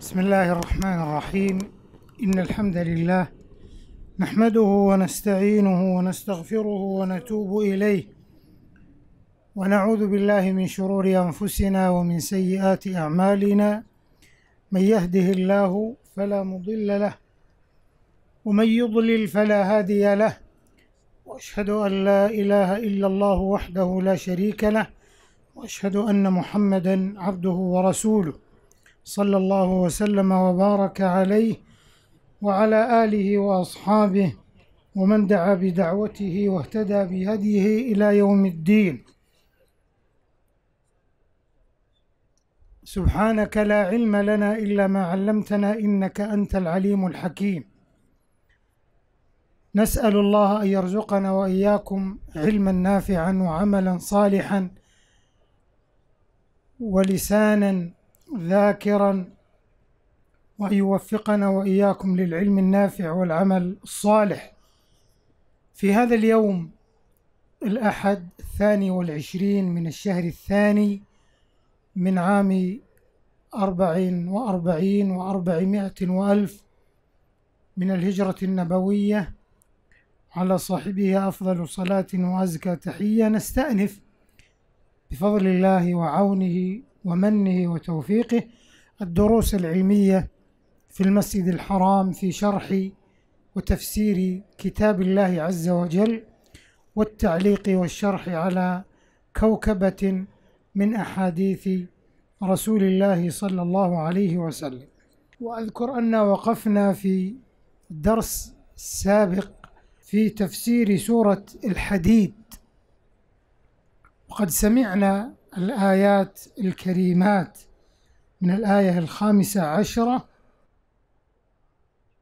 بسم الله الرحمن الرحيم إن الحمد لله نحمده ونستعينه ونستغفره ونتوب إليه ونعوذ بالله من شرور أنفسنا ومن سيئات أعمالنا من يهده الله فلا مضل له ومن يضلل فلا هادي له واشهد ان لا اله الا الله وحده لا شريك له واشهد ان محمدا عبده ورسوله صلى الله وسلم وبارك عليه وعلى آله وأصحابه ومن دعا بدعوته واهتدى بهديه إلى يوم الدين سبحانك لا علم لنا إلا ما علمتنا إنك أنت العليم الحكيم نسأل الله أن يرزقنا وإياكم علما نافعا وعملا صالحا ولسانا ذاكرا وأن يوفقنا وإياكم للعلم النافع والعمل الصالح في هذا اليوم الأحد الثاني والعشرين من الشهر الثاني من عام أربع وأربعين وأربعمائة وألف من الهجرة النبوية على صاحبها أفضل صلاة وأزكى تحية نستأنف بفضل الله وعونه ومنه وتوفيقه الدروس العلمية في المسجد الحرام في شرح وتفسير كتاب الله عز وجل والتعليق والشرح على كوكبة من أحاديث رسول الله صلى الله عليه وسلم وأذكر أن وقفنا في درس سابق في تفسير سورة الحديد وقد سمعنا الآيات الكريمات من الآية الخامسة عشرة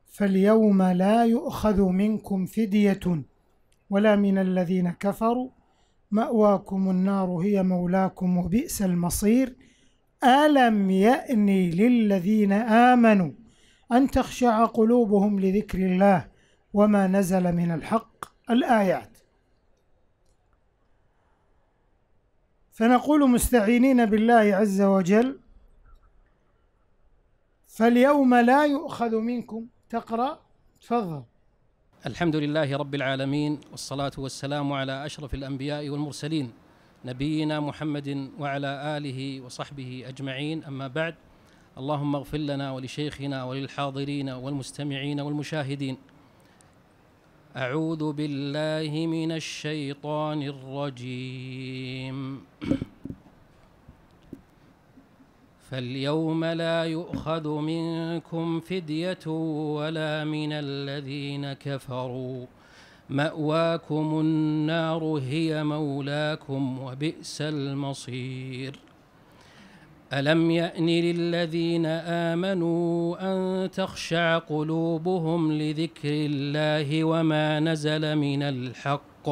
فاليوم لا يؤخذ منكم فدية ولا من الذين كفروا مأواكم النار هي مولاكم وبئس المصير ألم يأني للذين آمنوا أن تخشع قلوبهم لذكر الله وما نزل من الحق الآيات فنقول مستعينين بالله عز وجل فاليوم لا يؤخذ منكم تقرأ تفضل الحمد لله رب العالمين والصلاة والسلام على أشرف الأنبياء والمرسلين نبينا محمد وعلى آله وصحبه أجمعين أما بعد اللهم اغفر لنا ولشيخنا وللحاضرين والمستمعين والمشاهدين أعوذ بالله من الشيطان الرجيم فاليوم لا يؤخذ منكم فدية ولا من الذين كفروا مأواكم النار هي مولاكم وبئس المصير ألم يأن للذين آمنوا أن تخشع قلوبهم لذكر الله وما نزل من الحق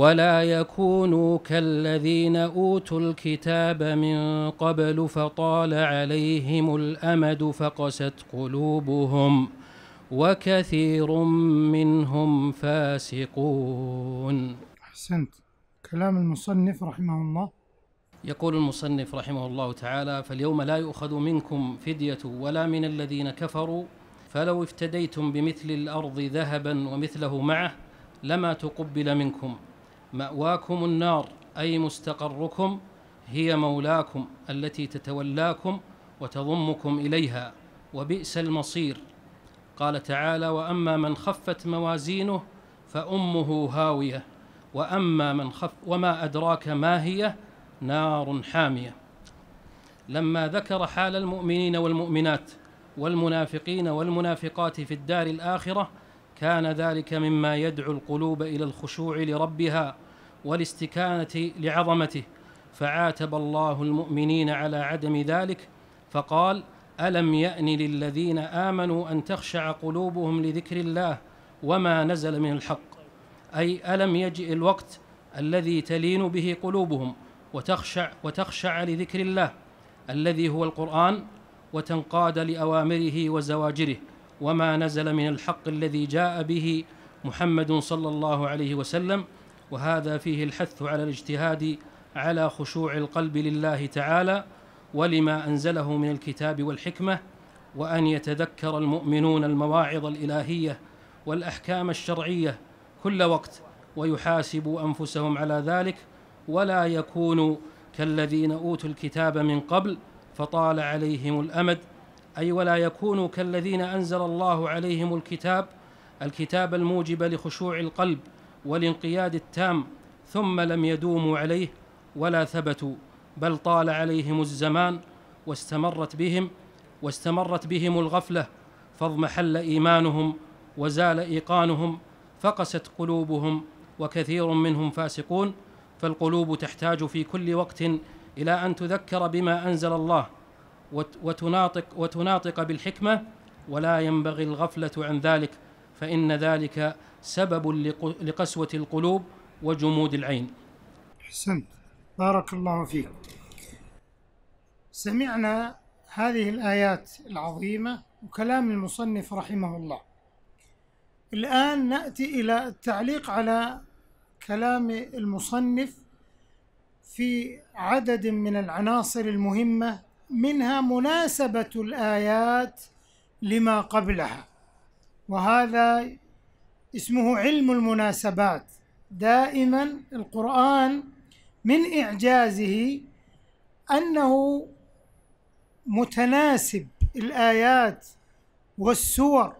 ولا يكونوا كالذين أوتوا الكتاب من قبل فطال عليهم الأمد فقست قلوبهم وكثير منهم فاسقون أحسنت كلام المصنف رحمه الله يقول المصنف رحمه الله تعالى فاليوم لا يؤخذ منكم فدية ولا من الذين كفروا فلو افتديتم بمثل الأرض ذهبا ومثله معه لما تقبل منكم مأواكم النار أي مستقركم هي مولاكم التي تتولاكم وتضمكم إليها وبئس المصير قال تعالى وأما من خفت موازينه فأمه هاوية وأما من خف وما أدراك ما هي نار حاميه لما ذكر حال المؤمنين والمؤمنات والمنافقين والمنافقات في الدار الاخره كان ذلك مما يدعو القلوب الى الخشوع لربها والاستكانه لعظمته فعاتب الله المؤمنين على عدم ذلك فقال الم يان للذين امنوا ان تخشع قلوبهم لذكر الله وما نزل من الحق اي الم يجئ الوقت الذي تلين به قلوبهم وتخشع وتخشع لذكر الله الذي هو القرآن وتنقاد لأوامره وزواجره وما نزل من الحق الذي جاء به محمد صلى الله عليه وسلم وهذا فيه الحث على الاجتهاد على خشوع القلب لله تعالى ولما أنزله من الكتاب والحكمة وأن يتذكر المؤمنون المواعظ الإلهية والأحكام الشرعية كل وقت ويحاسبوا أنفسهم على ذلك ولا يكونوا كالذين أوتوا الكتاب من قبل فطال عليهم الأمد أي ولا يكونوا كالذين أنزل الله عليهم الكتاب الكتاب الموجب لخشوع القلب والانقياد التام ثم لم يدوموا عليه ولا ثبتوا بل طال عليهم الزمان واستمرت بهم واستمرت بهم الغفلة فاضمحل إيمانهم وزال إيقانهم فقست قلوبهم وكثير منهم فاسقون فالقلوب تحتاج في كل وقت إلى أن تذكر بما أنزل الله وتناطق, وتناطق بالحكمة ولا ينبغي الغفلة عن ذلك فإن ذلك سبب لقسوة القلوب وجمود العين أحسنت بارك الله فيك سمعنا هذه الآيات العظيمة وكلام المصنف رحمه الله الآن نأتي إلى التعليق على كلام المصنف في عدد من العناصر المهمة منها مناسبة الآيات لما قبلها وهذا اسمه علم المناسبات دائما القرآن من إعجازه أنه متناسب الآيات والسور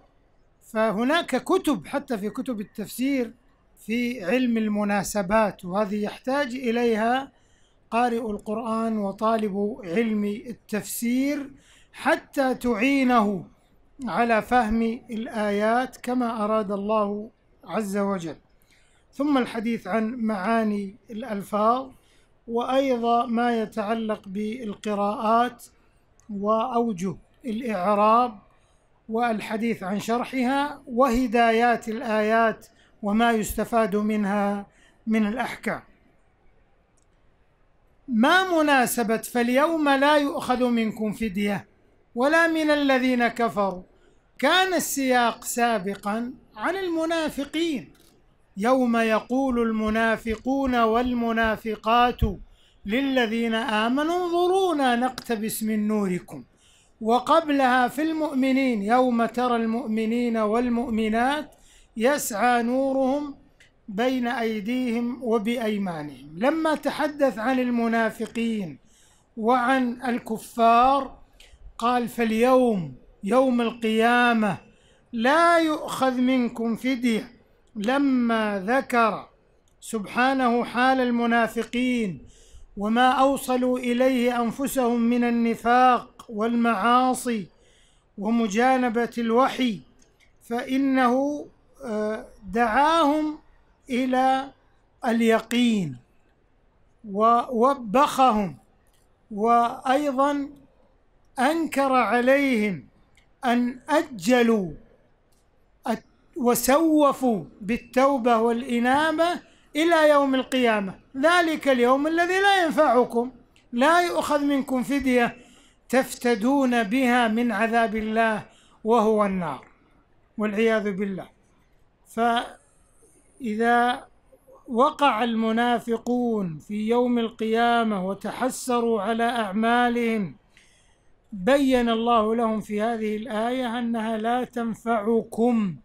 فهناك كتب حتى في كتب التفسير في علم المناسبات وهذه يحتاج إليها قارئ القرآن وطالب علم التفسير حتى تعينه على فهم الآيات كما أراد الله عز وجل ثم الحديث عن معاني الألفاظ وأيضا ما يتعلق بالقراءات وأوجه الإعراب والحديث عن شرحها وهدايات الآيات وما يستفاد منها من الأحكام ما مناسبة فاليوم لا يؤخذ منكم فدية ولا من الذين كفروا كان السياق سابقا عن المنافقين يوم يقول المنافقون والمنافقات للذين آمنوا انظرونا نقتبس من نوركم وقبلها في المؤمنين يوم ترى المؤمنين والمؤمنات يسعى نورهم بين أيديهم وبأيمانهم لما تحدث عن المنافقين وعن الكفار قال فاليوم يوم القيامة لا يؤخذ منكم فدية لما ذكر سبحانه حال المنافقين وما أوصلوا إليه أنفسهم من النفاق والمعاصي ومجانبة الوحي فإنه دعاهم إلى اليقين ووبخهم وأيضا أنكر عليهم أن أجلوا وسوفوا بالتوبة والإنابة إلى يوم القيامة ذلك اليوم الذي لا ينفعكم لا يؤخذ منكم فدية تفتدون بها من عذاب الله وهو النار والعياذ بالله فإذا وقع المنافقون في يوم القيامة وتحسروا على أعمالهم بين الله لهم في هذه الآية أنها لا تنفعكم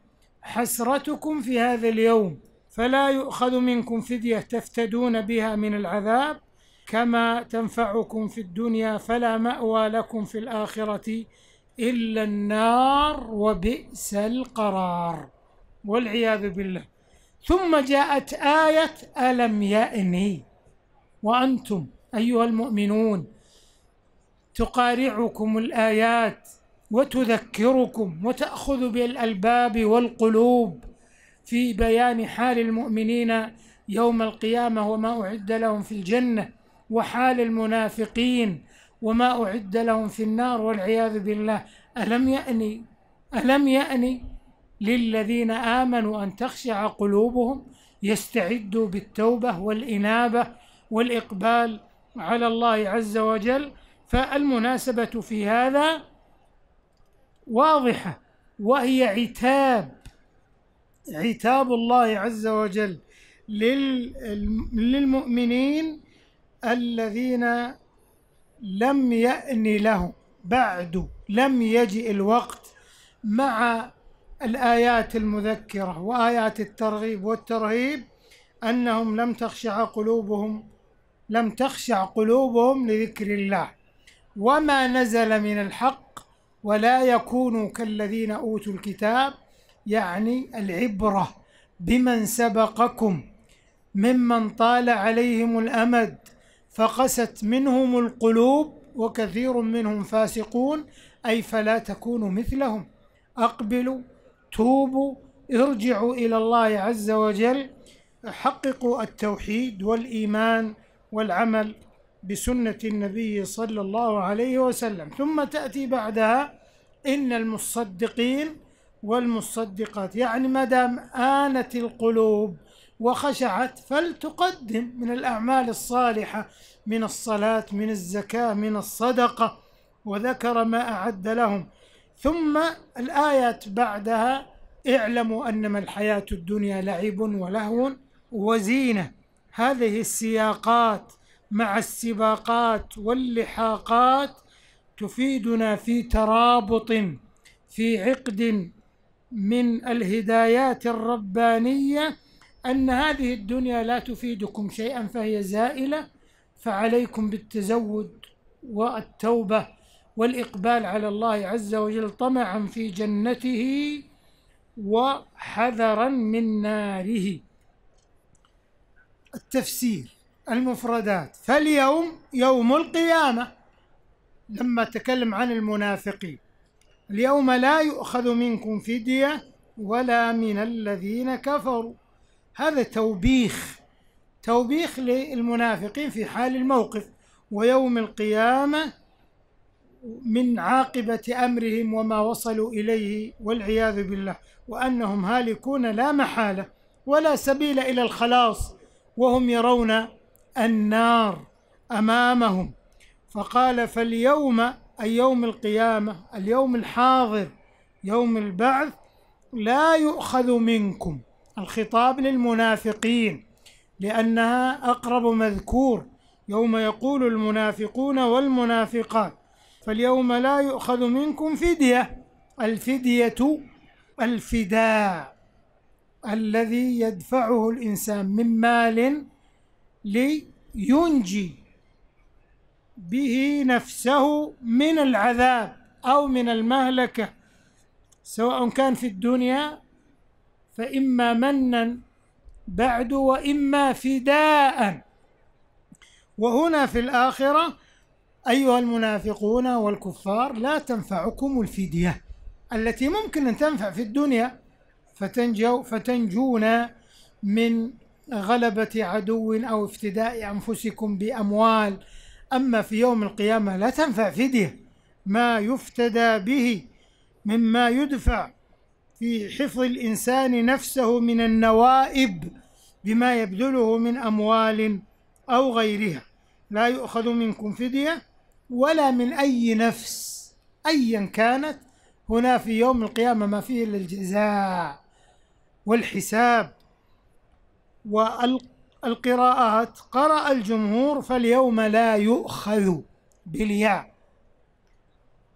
حسرتكم في هذا اليوم فلا يؤخذ منكم فدية تفتدون بها من العذاب كما تنفعكم في الدنيا فلا مأوى لكم في الآخرة إلا النار وبئس القرار والعياذ بالله ثم جاءت آية ألم يأني وأنتم أيها المؤمنون تقارعكم الآيات وتذكركم وتأخذ بالألباب والقلوب في بيان حال المؤمنين يوم القيامة وما أعد لهم في الجنة وحال المنافقين وما أعد لهم في النار والعياذ بالله ألم يأني ألم يأني للذين آمنوا أن تخشع قلوبهم يستعدوا بالتوبة والإنابة والإقبال على الله عز وجل فالمناسبة في هذا واضحة وهي عتاب عتاب الله عز وجل للمؤمنين الذين لم يأن لهم بعد لم يجئ الوقت مع الآيات المذكرة وآيات الترغيب والترهيب أنهم لم تخشع قلوبهم لم تخشع قلوبهم لذكر الله وما نزل من الحق ولا يكونوا كالذين أوتوا الكتاب يعني العبرة بمن سبقكم ممن طال عليهم الأمد فقست منهم القلوب وكثير منهم فاسقون أي فلا تكونوا مثلهم أقبلوا توبوا ارجعوا إلى الله عز وجل حققوا التوحيد والإيمان والعمل بسنة النبي صلى الله عليه وسلم ثم تأتي بعدها إن المصدقين والمصدقات يعني ما دام آنت القلوب وخشعت فلتقدم من الأعمال الصالحة من الصلاة من الزكاة من الصدقة وذكر ما أعد لهم ثم الآية بعدها اعلموا أنما الحياة الدنيا لعب ولهو وزينة هذه السياقات مع السباقات واللحاقات تفيدنا في ترابط في عقد من الهدايات الربانية أن هذه الدنيا لا تفيدكم شيئا فهي زائلة فعليكم بالتزود والتوبة والإقبال على الله عز وجل طمعا في جنته وحذرا من ناره التفسير المفردات فاليوم يوم القيامة لما تكلم عن المنافقين اليوم لا يؤخذ منكم فدية ولا من الذين كفروا هذا توبيخ توبيخ للمنافقين في حال الموقف ويوم القيامة من عاقبة أمرهم وما وصلوا إليه والعياذ بالله وأنهم هالكون لا محالة ولا سبيل إلى الخلاص وهم يرون النار أمامهم فقال فاليوم أي يوم القيامة اليوم الحاضر يوم البعث لا يؤخذ منكم الخطاب للمنافقين لأنها أقرب مذكور يوم يقول المنافقون والمنافقات فاليوم لا يؤخذ منكم فدية الفدية الفداء الذي يدفعه الإنسان من مال لينجي به نفسه من العذاب أو من المهلكة سواء كان في الدنيا فإما منا بعد وإما فداء وهنا في الآخرة أيها المنافقون والكفار لا تنفعكم الفدية التي ممكن أن تنفع في الدنيا فتنجو فتنجون من غلبة عدو أو افتداء أنفسكم بأموال أما في يوم القيامة لا تنفع فدية ما يفتدى به مما يدفع في حفظ الإنسان نفسه من النوائب بما يبذله من أموال أو غيرها لا يؤخذ منكم فدية ولا من أي نفس أيا كانت هنا في يوم القيامة ما فيه إلا الجزاء والحساب والقراءات قرأ الجمهور فاليوم لا يؤخذ بالياء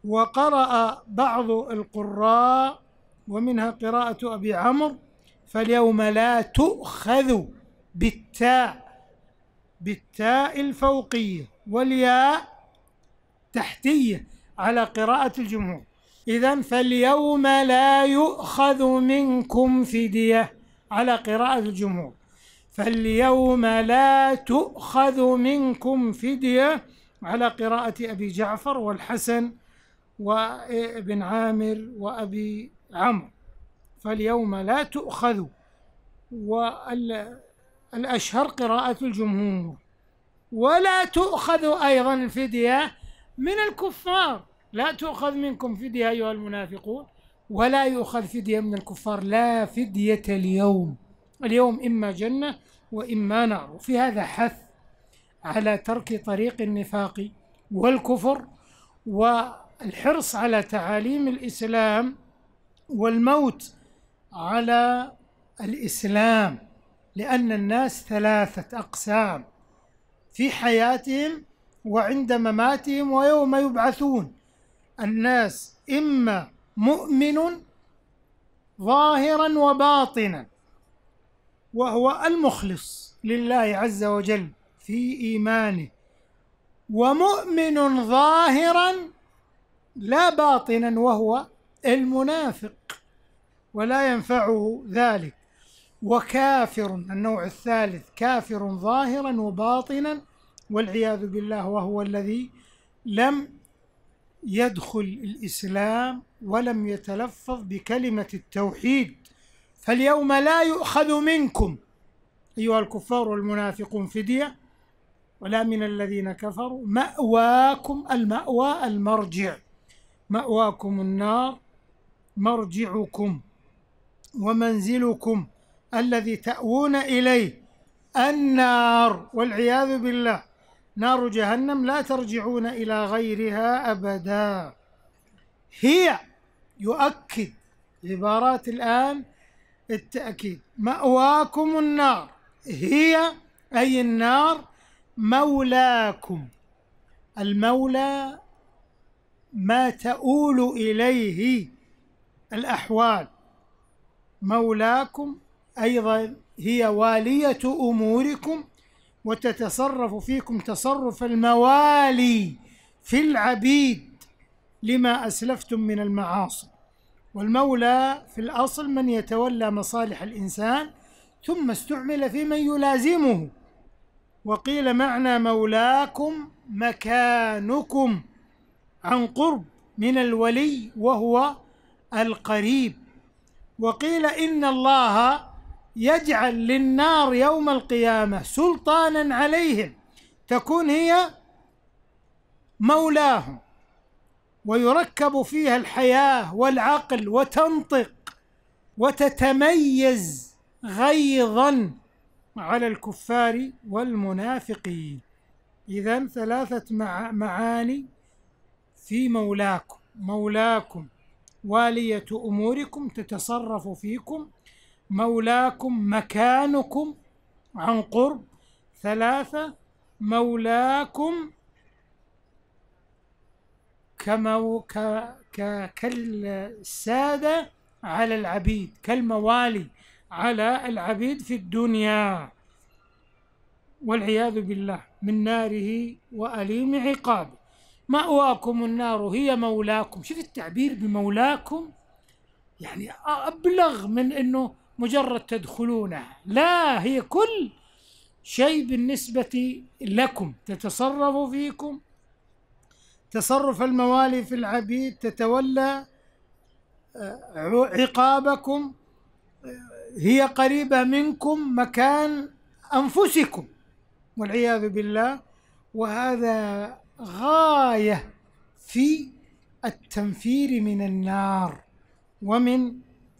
وقرأ بعض القراء ومنها قراءة أبي عمرو فاليوم لا تؤخذ بالتاء بالتاء الفوقية والياء تحتية على قراءة الجمهور إذا فاليوم لا يؤخذ منكم فدية على قراءة الجمهور فاليوم لا تؤخذ منكم فدية على قراءة أبي جعفر والحسن وابن عامر وأبي عمرو فاليوم لا تؤخذ والأشهر قراءة الجمهور ولا تؤخذ أيضا الفدية من الكفار لا تؤخذ منكم فدية أيها المنافقون ولا يؤخذ فدية من الكفار لا فدية اليوم اليوم إما جنة وإما نار وفي هذا حث على ترك طريق النفاق والكفر والحرص على تعاليم الإسلام والموت على الإسلام لأن الناس ثلاثة أقسام في حياتهم وعند مماتهم ويوم يبعثون الناس إما مؤمن ظاهرا وباطنا وهو المخلص لله عز وجل في إيمانه ومؤمن ظاهرا لا باطنا وهو المنافق ولا ينفعه ذلك وكافر النوع الثالث كافر ظاهرا وباطنا والعياذ بالله وهو الذي لم يدخل الإسلام ولم يتلفظ بكلمة التوحيد فاليوم لا يؤخذ منكم أيها الكفار والمنافقون فدية ولا من الذين كفروا مأواكم المأوى المرجع مأواكم النار مرجعكم ومنزلكم الذي تأوون إليه النار والعياذ بالله نار جهنم لا ترجعون إلى غيرها أبدا هي يؤكد عبارات الآن التأكيد مأواكم النار هي أي النار مولاكم المولى ما تؤول إليه الأحوال مولاكم أيضا هي والية أموركم وتتصرف فيكم تصرف الموالي في العبيد لما اسلفتم من المعاصي والمولى في الاصل من يتولى مصالح الانسان ثم استعمل في من يلازمه وقيل معنى مولاكم مكانكم عن قرب من الولي وهو القريب وقيل ان الله يجعل للنار يوم القيامة سلطانا عليهم تكون هي مولاهم ويركب فيها الحياة والعقل وتنطق وتتميز غيظا على الكفار والمنافقين إذا ثلاثة معاني في مولاكم مولاكم والية أموركم تتصرف فيكم مولاكم مكانكم عن قرب ثلاثة مولاكم كمو ك... ك... كالسادة على العبيد كالموالي على العبيد في الدنيا والعياذ بالله من ناره وأليم عقابه مأواكم النار هي مولاكم شوف التعبير بمولاكم يعني أبلغ من أنه مجرد تدخلونها لا هي كل شيء بالنسبة لكم تتصرف فيكم تصرف الموالي في العبيد تتولى آه، عقابكم هي قريبة منكم مكان أنفسكم والعياذ بالله وهذا غاية في التنفير من النار ومن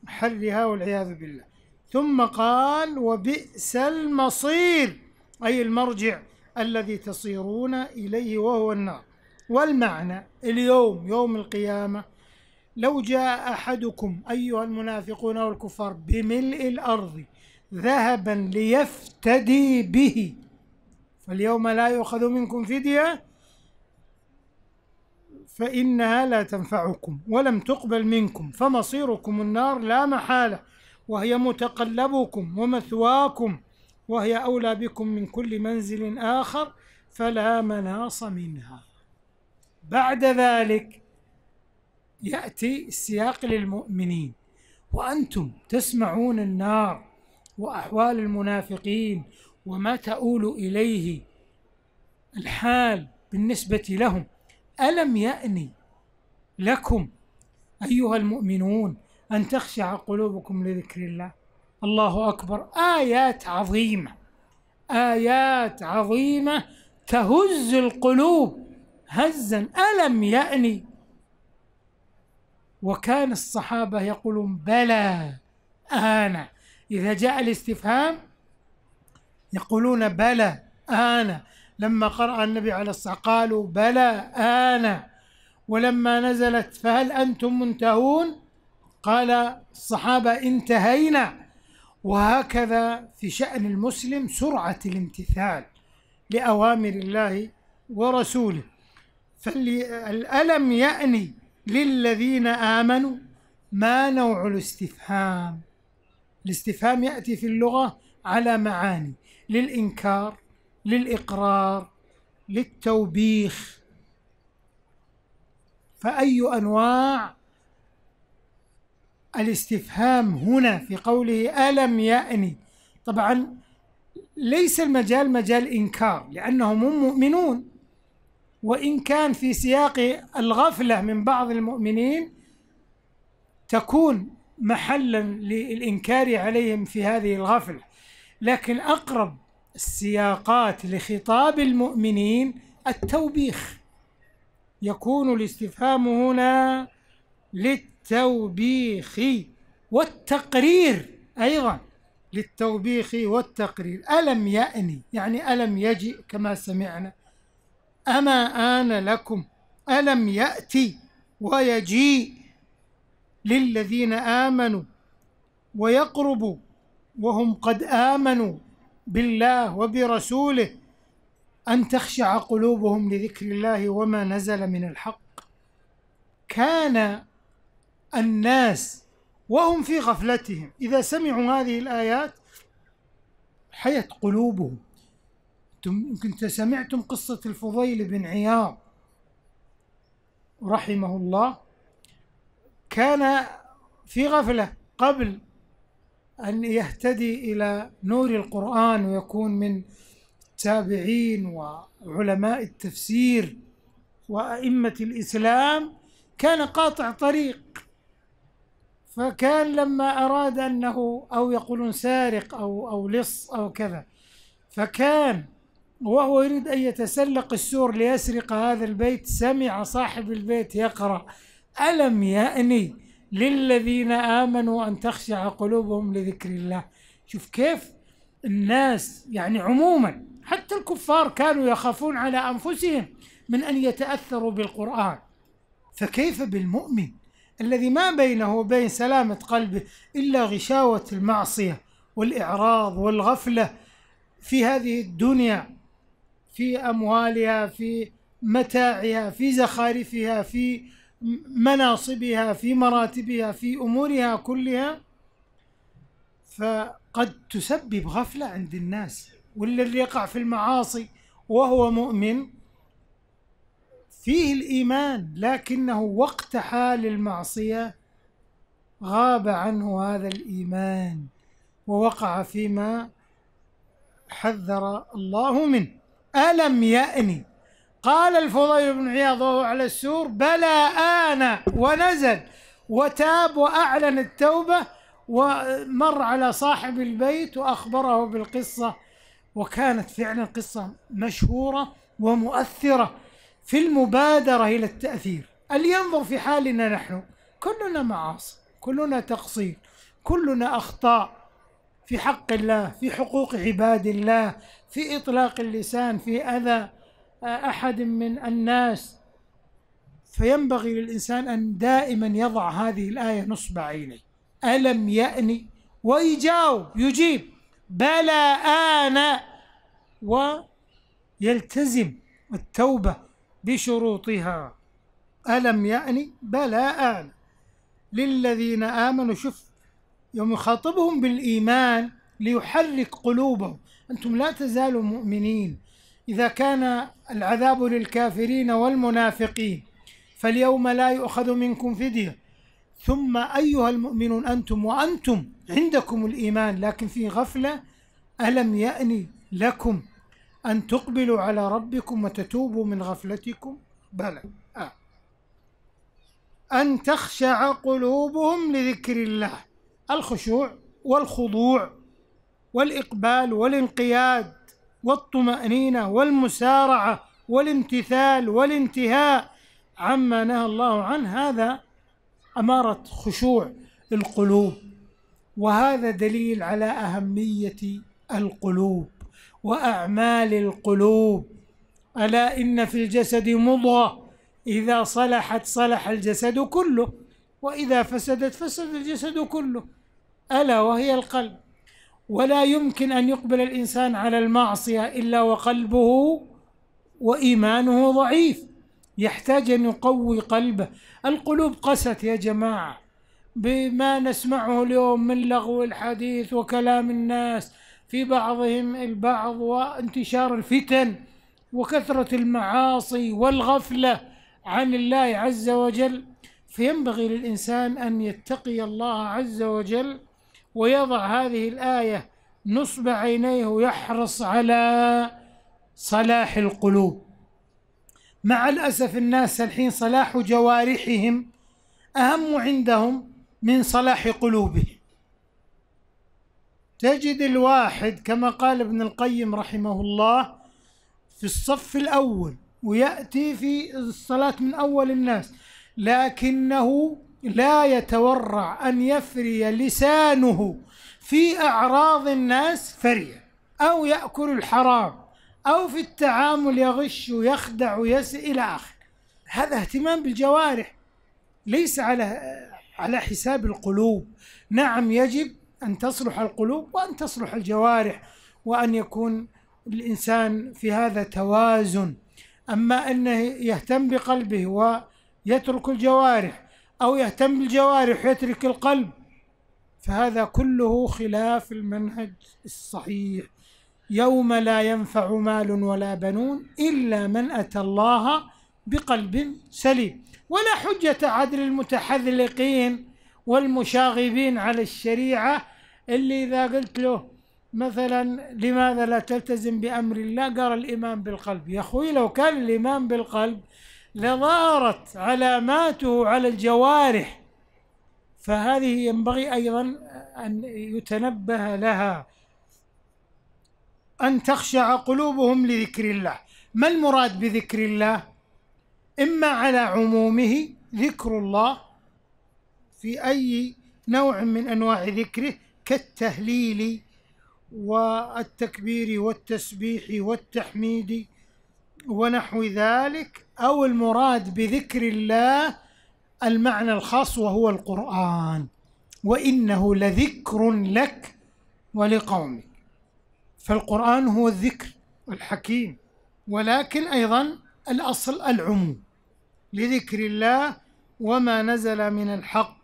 حرها والعياذ بالله ثم قال وبئس المصير أي المرجع الذي تصيرون إليه وهو النار والمعنى اليوم يوم القيامة لو جاء أحدكم أيها المنافقون والكفار بملء الأرض ذهبا ليفتدي به فاليوم لا يؤخذ منكم فدية فإنها لا تنفعكم ولم تقبل منكم فمصيركم النار لا محالة وهي متقلبكم ومثواكم وهي أولى بكم من كل منزل آخر فلا مناص منها بعد ذلك يأتي السياق للمؤمنين وأنتم تسمعون النار وأحوال المنافقين وما تؤول إليه الحال بالنسبة لهم ألم يأني لكم أيها المؤمنون أن تخشع قلوبكم لذكر الله الله أكبر آيات عظيمة آيات عظيمة تهز القلوب هزا ألم يأني وكان الصحابة يقولون بلى أنا إذا جاء الاستفهام يقولون بلى أنا لما قرأ النبي على الصحابة قالوا بلى أنا ولما نزلت فهل أنتم منتهون قال الصحابة انتهينا وهكذا في شأن المسلم سرعة الامتثال لأوامر الله ورسوله فالألم يأني للذين آمنوا ما نوع الاستفهام الاستفهام يأتي في اللغة على معاني للإنكار للإقرار للتوبيخ فأي أنواع الاستفهام هنا في قوله ألم يأني طبعا ليس المجال مجال إنكار لأنهم هم مؤمنون وإن كان في سياق الغفلة من بعض المؤمنين تكون محلا للإنكار عليهم في هذه الغفلة لكن أقرب السياقات لخطاب المؤمنين التوبيخ يكون الاستفهام هنا لل للتوبيخ والتقرير أيضا للتوبيخ والتقرير ألم يأني يعني ألم يجئ كما سمعنا أما آن لكم ألم يأتي ويجيء للذين آمنوا ويقربوا وهم قد آمنوا بالله وبرسوله أن تخشع قلوبهم لذكر الله وما نزل من الحق كان الناس وهم في غفلتهم إذا سمعوا هذه الآيات حيت قلوبهم يمكن سمعتم قصة الفضيل بن عياض رحمه الله كان في غفلة قبل أن يهتدي إلى نور القرآن ويكون من التابعين وعلماء التفسير وأئمة الإسلام كان قاطع طريق فكان لما أراد أنه أو يقولون سارق أو أو لص أو كذا فكان وهو يريد أن يتسلق السور ليسرق هذا البيت سمع صاحب البيت يقرأ ألم يأني للذين آمنوا أن تخشع قلوبهم لذكر الله شوف كيف الناس يعني عموما حتى الكفار كانوا يخافون على أنفسهم من أن يتأثروا بالقرآن فكيف بالمؤمن الذي ما بينه وبين سلامة قلبه إلا غشاوة المعصية والإعراض والغفلة في هذه الدنيا في أموالها في متاعها في زخارفها في مناصبها في مراتبها في أمورها كلها فقد تسبب غفلة عند الناس والذي يقع في المعاصي وهو مؤمن فيه الإيمان لكنه وقت حال المعصية غاب عنه هذا الإيمان ووقع فيما حذر الله منه ألم يأني قال الفضيل بن عياض وهو على السور بلى آن ونزل وتاب وأعلن التوبة ومر على صاحب البيت وأخبره بالقصة وكانت فعلا قصة مشهورة ومؤثرة في المبادرة إلى التأثير ينظر في حالنا نحن كلنا معاصي كلنا تقصير كلنا أخطاء في حق الله في حقوق عباد الله في إطلاق اللسان في أذى آه، أحد من الناس فينبغي للإنسان أن دائما يضع هذه الآية نصب عينيه ألم يأني ويجاوب يجيب بلى أنا ويلتزم التوبة بشروطها ألم يعني بلى للذين آمنوا شوف يوم يخاطبهم بالإيمان ليحرك قلوبهم أنتم لا تزالوا مؤمنين إذا كان العذاب للكافرين والمنافقين فاليوم لا يؤخذ منكم فدية ثم أيها المؤمنون أنتم وأنتم عندكم الإيمان لكن في غفلة ألم يأني لكم أن تقبلوا على ربكم وتتوبوا من غفلتكم بلى آه. أن تخشع قلوبهم لذكر الله الخشوع والخضوع والإقبال والانقياد والطمأنينة والمسارعة والامتثال والانتهاء عما نهى الله عنه هذا أمارة خشوع القلوب وهذا دليل على أهمية القلوب واعمال القلوب الا ان في الجسد مضغه اذا صلحت صلح الجسد كله واذا فسدت فسد الجسد كله الا وهي القلب ولا يمكن ان يقبل الانسان على المعصيه الا وقلبه وايمانه ضعيف يحتاج ان يقوي قلبه القلوب قست يا جماعه بما نسمعه اليوم من لغو الحديث وكلام الناس في بعضهم البعض وانتشار الفتن وكثرة المعاصي والغفلة عن الله عز وجل فينبغي للإنسان أن يتقي الله عز وجل ويضع هذه الآية نصب عينيه ويحرص على صلاح القلوب مع الأسف الناس الحين صلاح جوارحهم أهم عندهم من صلاح قلوبهم تجد الواحد كما قال ابن القيم رحمه الله في الصف الأول ويأتي في الصلاة من أول الناس لكنه لا يتورع أن يفري لسانه في أعراض الناس فريا أو يأكل الحرام أو في التعامل يغش ويخدع ويسئ إلى آخر هذا اهتمام بالجوارح ليس على على حساب القلوب نعم يجب أن تصلح القلوب وأن تصلح الجوارح وأن يكون الإنسان في هذا توازن أما أنه يهتم بقلبه ويترك الجوارح أو يهتم بالجوارح ويترك القلب فهذا كله خلاف المنهج الصحيح يوم لا ينفع مال ولا بنون إلا من أتى الله بقلب سليم ولا حجة عدل المتحذلقين والمشاغبين على الشريعة اللي إذا قلت له مثلا لماذا لا تلتزم بأمر الله قال الإيمان بالقلب يا أخوي لو كان الإيمان بالقلب لظهرت علاماته على الجوارح فهذه ينبغي أيضا أن يتنبه لها أن تخشع قلوبهم لذكر الله ما المراد بذكر الله إما على عمومه ذكر الله في أي نوع من أنواع ذكره كالتهليل والتكبير والتسبيح والتحميد ونحو ذلك أو المراد بذكر الله المعنى الخاص وهو القرآن وإنه لذكر لك ولقومك فالقرآن هو الذكر الحكيم ولكن أيضا الأصل العموم لذكر الله وما نزل من الحق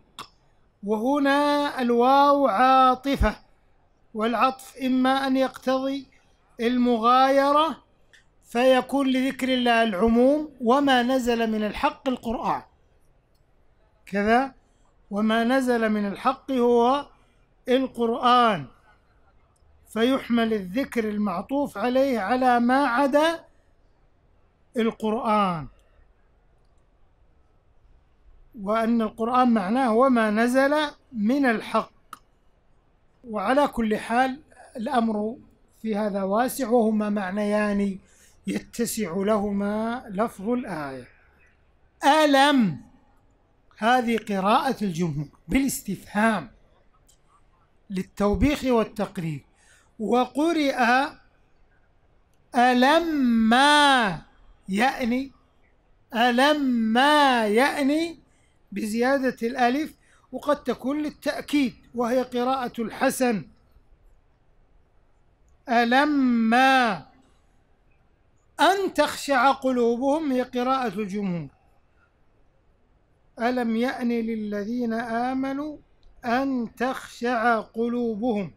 وهنا الواو عاطفة والعطف إما أن يقتضي المغايرة فيكون لذكر الله العموم وما نزل من الحق القرآن كذا وما نزل من الحق هو القرآن فيحمل الذكر المعطوف عليه على ما عدا القرآن وأن القرآن معناه وما نزل من الحق وعلى كل حال الأمر في هذا واسع وهما معنيان يتسع لهما لفظ الآية ألم هذه قراءة الجمهور بالاستفهام للتوبيخ والتقرير وقرئ ألما يأني ألما يأني بزيادة الألف وقد تكون للتأكيد وهي قراءة الحسن ألما أن تخشع قلوبهم هي قراءة الجمهور ألم يأن للذين آمنوا أن تخشع قلوبهم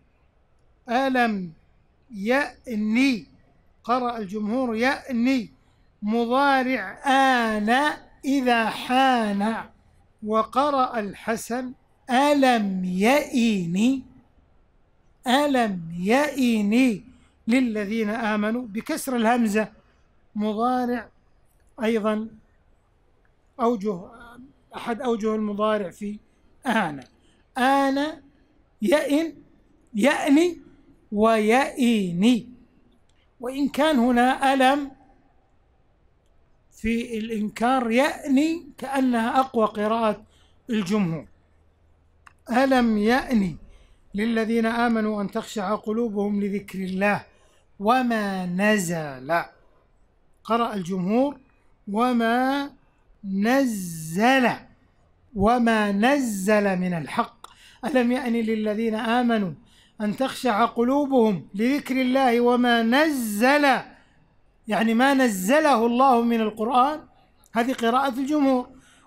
ألم يأني قرأ الجمهور يأني مضارع آن إذا حان وقرأ الحسن ألم يئني ألم يئني للذين آمنوا بكسر الهمزة مضارع أيضا أوجه أحد أوجه المضارع في آن آن يئن يأني ويئني وإن كان هنا ألم في الإنكار يأني كأنها أقوى قراءة الجمهور ألم يأني للذين آمنوا أن تخشع قلوبهم لذكر الله وما نزل قرأ الجمهور وما نزل وما نزل من الحق ألم يأني للذين آمنوا أن تخشع قلوبهم لذكر الله وما نزل يعني ما نزله الله من القرآن هذه قراءة الجمهور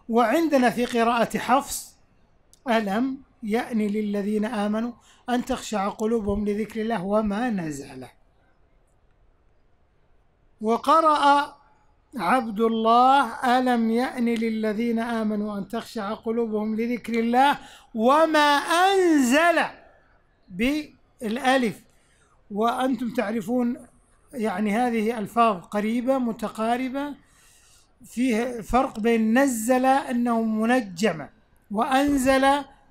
وعندنا في قراءة حفص ألم يأني للذين آمنوا أن تخشع قلوبهم لذكر الله وما نزله وقرأ عبد الله ألم يأن للذين آمنوا أن تخشع قلوبهم لذكر الله وما أنزل بالألف وأنتم تعرفون يعني هذه ألفاظ قريبة متقاربة فيه فرق بين نزل أنه منجمة وأنزل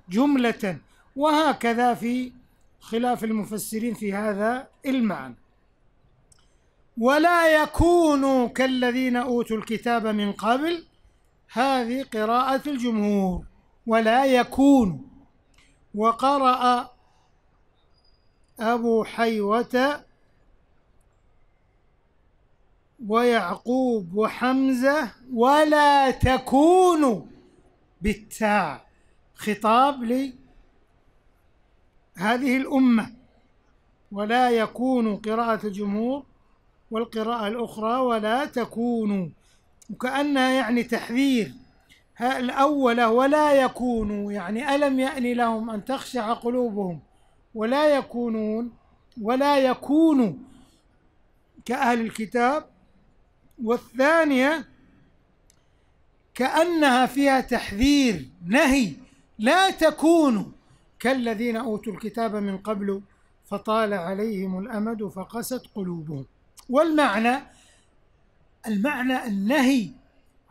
جملة وهكذا في خلاف المفسرين في هذا المعنى ولا يكونوا كالذين أوتوا الكتاب من قبل هذه قراءة الجمهور ولا يكون وقرأ أبو حيوة ويعقوب وحمزة ولا تكونوا بالتاء خطاب هذه الأمة ولا يكون قراءة الجمهور والقراءة الأخرى ولا تكون وكأنها يعني تحذير الأولى ولا يكونوا يعني ألم يأن لهم أن تخشع قلوبهم ولا يكونون ولا يكونوا كأهل الكتاب والثانية كأنها فيها تحذير نهي لا تكونوا كالذين أوتوا الكتاب من قبل فطال عليهم الأمد فقست قلوبهم والمعنى المعنى النهي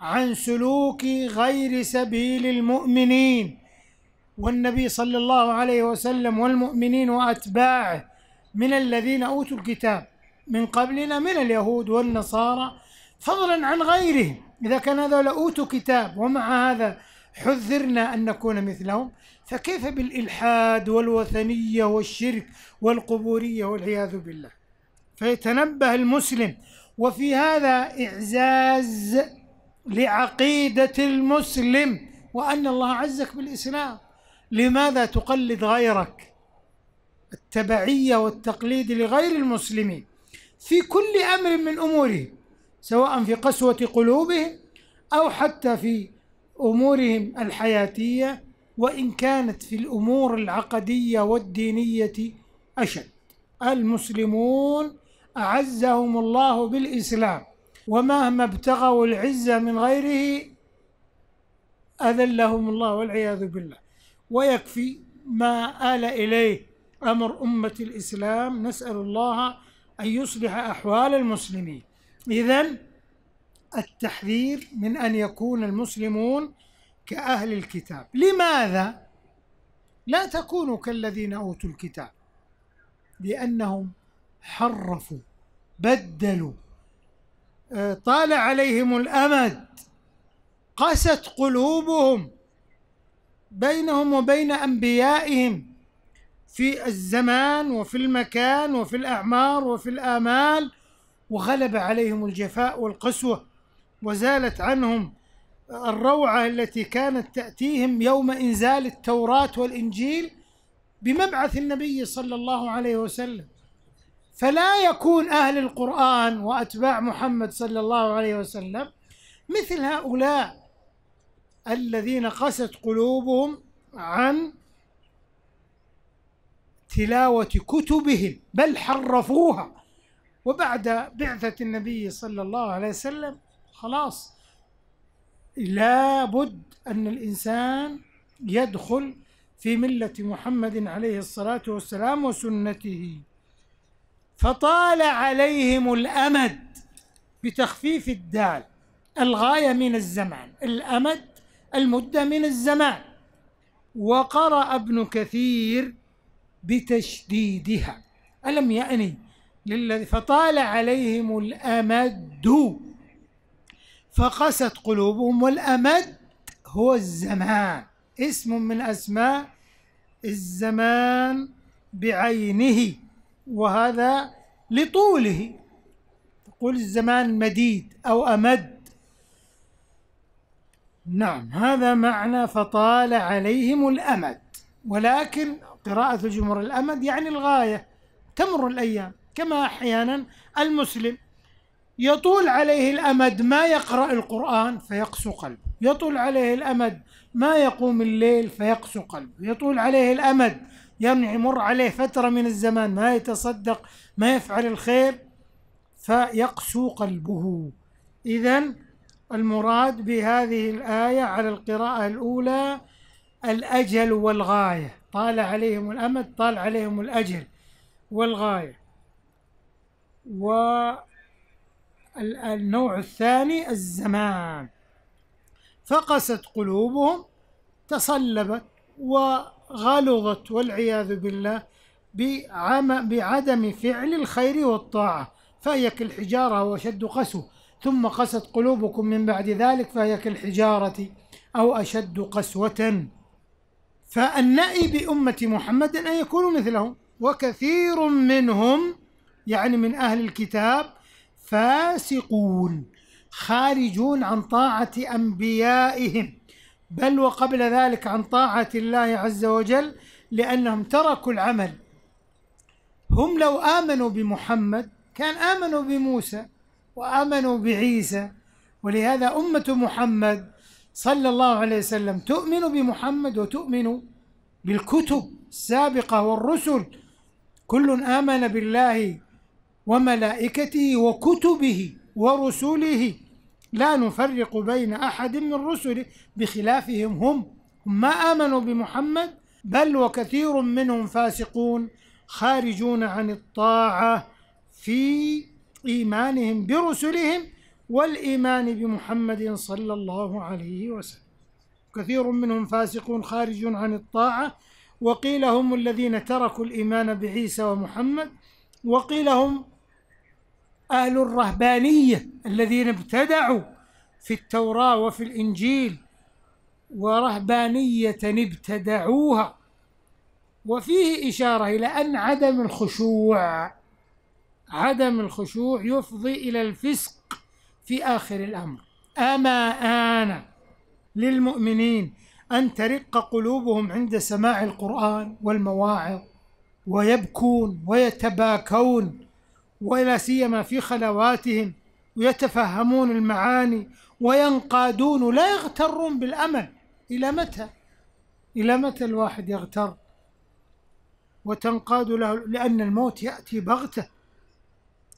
عن سلوك غير سبيل المؤمنين والنبي صلى الله عليه وسلم والمؤمنين واتباعه من الذين اوتوا الكتاب من قبلنا من اليهود والنصارى فضلا عن غيرهم إذا كان هذا أوتوا كتاب ومع هذا حذرنا أن نكون مثلهم فكيف بالإلحاد والوثنية والشرك والقبورية والعياذ بالله فيتنبه المسلم وفي هذا إعزاز لعقيدة المسلم وأن الله عزك بالإسلام لماذا تقلد غيرك التبعية والتقليد لغير المسلمين في كل أمر من أمورهم سواء في قسوة قلوبهم أو حتى في أمورهم الحياتية وإن كانت في الأمور العقدية والدينية أشد المسلمون أعزهم الله بالإسلام ومهما ابتغوا العزة من غيره أذلهم الله والعياذ بالله ويكفي ما آل إليه أمر أمة الإسلام نسأل الله أن يصلح أحوال المسلمين إذا التحذير من أن يكون المسلمون كأهل الكتاب لماذا لا تكونوا كالذين أوتوا الكتاب لأنهم حرفوا بدلوا آه، طال عليهم الأمد قست قلوبهم بينهم وبين أنبيائهم في الزمان وفي المكان وفي الأعمار وفي الآمال وغلب عليهم الجفاء والقسوة وزالت عنهم الروعة التي كانت تأتيهم يوم إنزال التوراة والإنجيل بمبعث النبي صلى الله عليه وسلم فلا يكون أهل القرآن وأتباع محمد صلى الله عليه وسلم مثل هؤلاء الذين قست قلوبهم عن تلاوة كتبهم بل حرفوها وبعد بعثة النبي صلى الله عليه وسلم خلاص لابد أن الإنسان يدخل في ملة محمد عليه الصلاة والسلام وسنته فطال عليهم الأمد بتخفيف الدال الغاية من الزمان الأمد المدة من الزمان وقرأ ابن كثير بتشديدها ألم يعني للذي فطال عليهم الأمد فقست قلوبهم والأمد هو الزمان اسم من أسماء الزمان بعينه وهذا لطوله تقول الزمان مديد أو أمد نعم هذا معنى فطال عليهم الأمد ولكن قراءة الجمهور الأمد يعني الغاية تمر الأيام كما أحيانا المسلم يطول عليه الأمد ما يقرأ القرآن فيقسو قلبه يطول عليه الأمد ما يقوم الليل فيقسو قلبه يطول عليه الأمد يمر عليه فترة من الزمان ما يتصدق ما يفعل الخير فيقسو قلبه إذا المراد بهذه الآية على القراءة الأولى الأجل والغاية طال عليهم الأمد طال عليهم الأجل والغاية والنوع الثاني الزمان فقست قلوبهم تصلبت وغلظت والعياذ بالله بعدم فعل الخير والطاعة فهي كالحجارة وأشد قسوة ثم قست قلوبكم من بعد ذلك فهي كالحجارة أو أشد قسوة فالنأي بأمة محمد أن يكونوا مثلهم وكثير منهم يعني من أهل الكتاب فاسقون خارجون عن طاعة أنبيائهم بل وقبل ذلك عن طاعة الله عز وجل لأنهم تركوا العمل هم لو آمنوا بمحمد كان آمنوا بموسى وآمنوا بعيسى ولهذا أمة محمد صلى الله عليه وسلم تؤمن بمحمد وتؤمن بالكتب السابقة والرسل كل آمن بالله وملائكته وكتبه ورسله لا نفرق بين أحد من رسله بخلافهم هم هم ما آمنوا بمحمد بل وكثير منهم فاسقون خارجون عن الطاعة في إيمانهم برسلهم والإيمان بمحمد صلى الله عليه وسلم كثير منهم فاسقون خارجون عن الطاعة وقيل هم الذين تركوا الإيمان بعيسى ومحمد وقيل هم أهل الرهبانية الذين ابتدعوا في التوراة وفي الإنجيل ورهبانية ابتدعوها وفيه إشارة إلى أن عدم الخشوع عدم الخشوع يفضي إلى الفسق في آخر الأمر أما آن للمؤمنين أن ترق قلوبهم عند سماع القرآن والمواعظ ويبكون ويتباكون ولا سيما في خلواتهم ويتفهمون المعاني وينقادون لا يغترون بالأمل إلى متى؟ إلى متى الواحد يغتر؟ وتنقاد له لأن الموت يأتي بغتة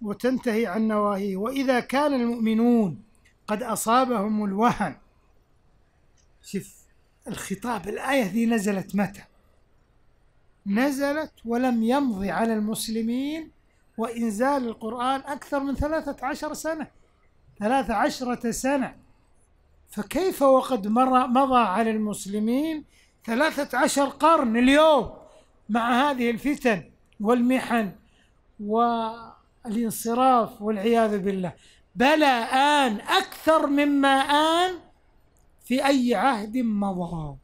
وتنتهي عن نواهيه وإذا كان المؤمنون قد أصابهم الوهن شف الخطاب الآية ذي نزلت متى؟ نزلت ولم يمضي على المسلمين وإنزال القرآن أكثر من ثلاثة عشر سنة ثلاثة عشرة سنة فكيف وقد مر مضى على المسلمين ثلاثة عشر قرن اليوم مع هذه الفتن والمحن والانصراف والعياذ بالله بلى آن أكثر مما آن في أي عهد مضى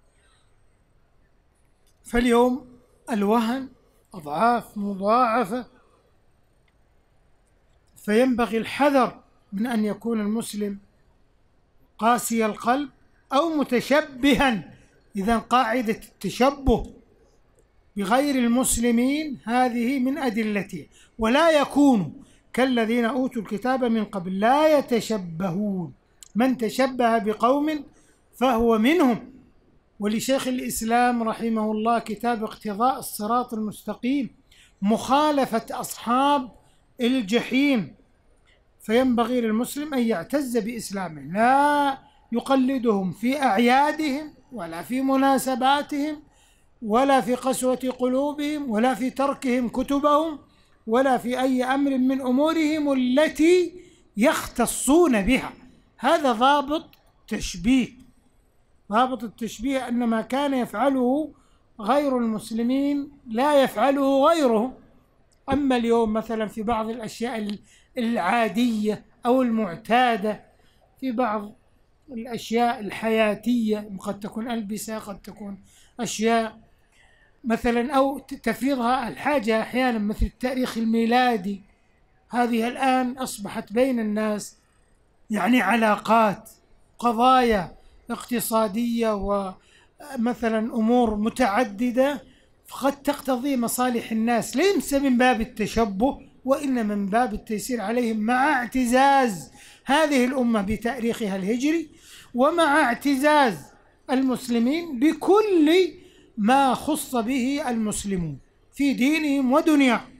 فاليوم الوهن أضعاف مضاعفة فينبغي الحذر من ان يكون المسلم قاسي القلب او متشبها اذا قاعده التشبه بغير المسلمين هذه من ادلته ولا يكون كالذين اوتوا الكتاب من قبل لا يتشبهون من تشبه بقوم فهو منهم ولشيخ الاسلام رحمه الله كتاب اقتضاء الصراط المستقيم مخالفه اصحاب الجحيم فينبغي للمسلم أن يعتز بإسلامه لا يقلدهم في أعيادهم ولا في مناسباتهم ولا في قسوة قلوبهم ولا في تركهم كتبهم ولا في أي أمر من أمورهم التي يختصون بها هذا ضابط تشبيه ضابط التشبيه أن ما كان يفعله غير المسلمين لا يفعله غيرهم أما اليوم مثلا في بعض الأشياء العادية أو المعتادة في بعض الأشياء الحياتية قد تكون ألبسة قد تكون أشياء مثلا أو تفيضها الحاجة أحيانا مثل التاريخ الميلادي هذه الآن أصبحت بين الناس يعني علاقات قضايا اقتصادية ومثلا أمور متعددة قد تقتضي مصالح الناس ليس من باب التشبه وإن من باب التيسير عليهم مع اعتزاز هذه الأمة بتاريخها الهجري ومع اعتزاز المسلمين بكل ما خص به المسلمون في دينهم ودنياهم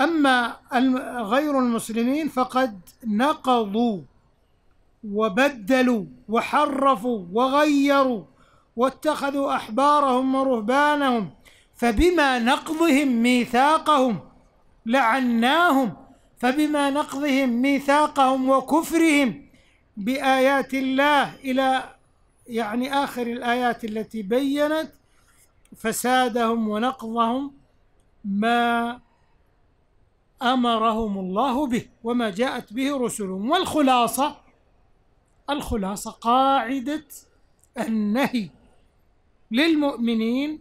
أما غير المسلمين فقد نقضوا وبدلوا وحرفوا وغيروا واتخذوا أحبارهم ورهبانهم فبما نقضهم ميثاقهم لعناهم فبما نقضهم ميثاقهم وكفرهم بآيات الله إلى يعني آخر الآيات التي بينت فسادهم ونقضهم ما امرهم الله به وما جاءت به رسلهم والخلاصه الخلاصه قاعده النهي للمؤمنين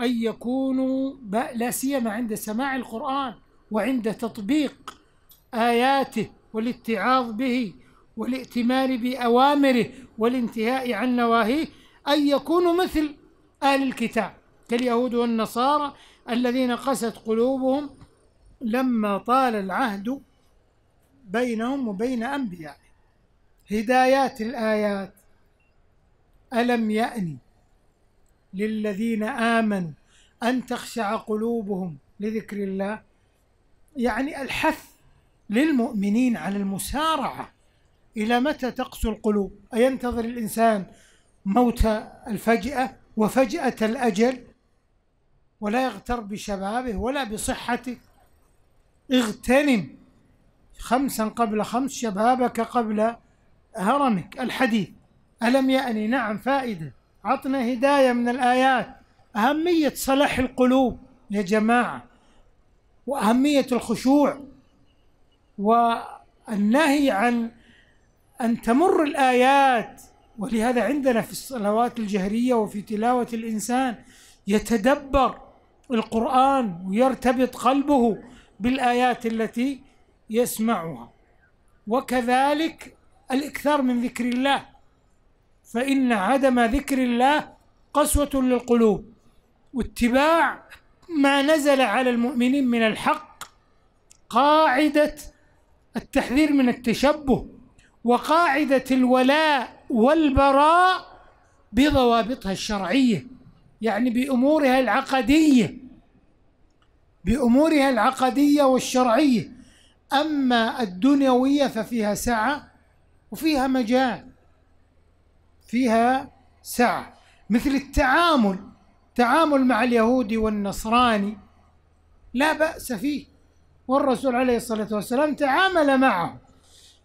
أن يكونوا لا سيما عند سماع القرآن وعند تطبيق آياته والاتعاظ به والائتمار بأوامره والانتهاء عن نواهيه أن يكونوا مثل أهل الكتاب كاليهود والنصارى الذين قست قلوبهم لما طال العهد بينهم وبين أنبيائهم هدايات الآيات ألم يأني للذين آمنوا أن تخشع قلوبهم لذكر الله يعني الحث للمؤمنين على المسارعة إلى متى تقسو القلوب أينتظر الإنسان موت الفجأة وفجأة الأجل ولا يغتر بشبابه ولا بصحته اغتنم خمسا قبل خمس شبابك قبل هرمك الحديث ألم يأني نعم فائدة عطنا هداية من الآيات أهمية صلاح القلوب يا جماعة وأهمية الخشوع والنهي عن أن تمر الآيات ولهذا عندنا في الصلوات الجهرية وفي تلاوة الإنسان يتدبر القرآن ويرتبط قلبه بالآيات التي يسمعها وكذلك الإكثار من ذكر الله فإن عدم ذكر الله قسوة للقلوب واتباع ما نزل على المؤمنين من الحق قاعدة التحذير من التشبه وقاعدة الولاء والبراء بضوابطها الشرعية يعني بأمورها العقدية بأمورها العقدية والشرعية أما الدنيوية ففيها سعة وفيها مجال فيها سعة مثل التعامل تعامل مع اليهودي والنصراني لا بأس فيه والرسول عليه الصلاة والسلام تعامل معه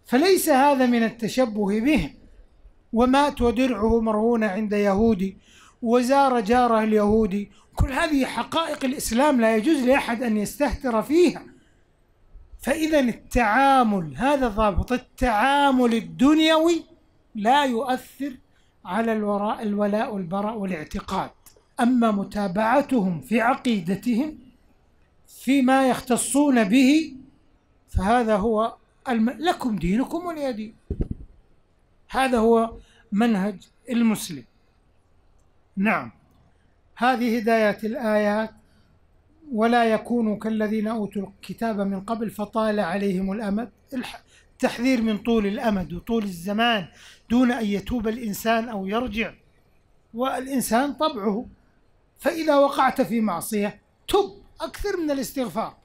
فليس هذا من التشبه بهم ومات ودرعه مرهونة عند يهودي وزار جاره اليهودي كل هذه حقائق الإسلام لا يجوز لأحد أن يستهتر فيها فإذا التعامل هذا ضابط التعامل الدنيوي لا يؤثر على الوراء الولاء والبراء والاعتقاد أما متابعتهم في عقيدتهم فيما يختصون به فهذا هو الم... لكم دينكم ولي دين هذا هو منهج المسلم نعم هذه هداية الآيات ولا يكونوا كالذين أوتوا الكتاب من قبل فطال عليهم الأمد التحذير من طول الأمد وطول الزمان دون أن يتوب الإنسان أو يرجع والإنسان طبعه فإذا وقعت في معصية تب أكثر من الاستغفار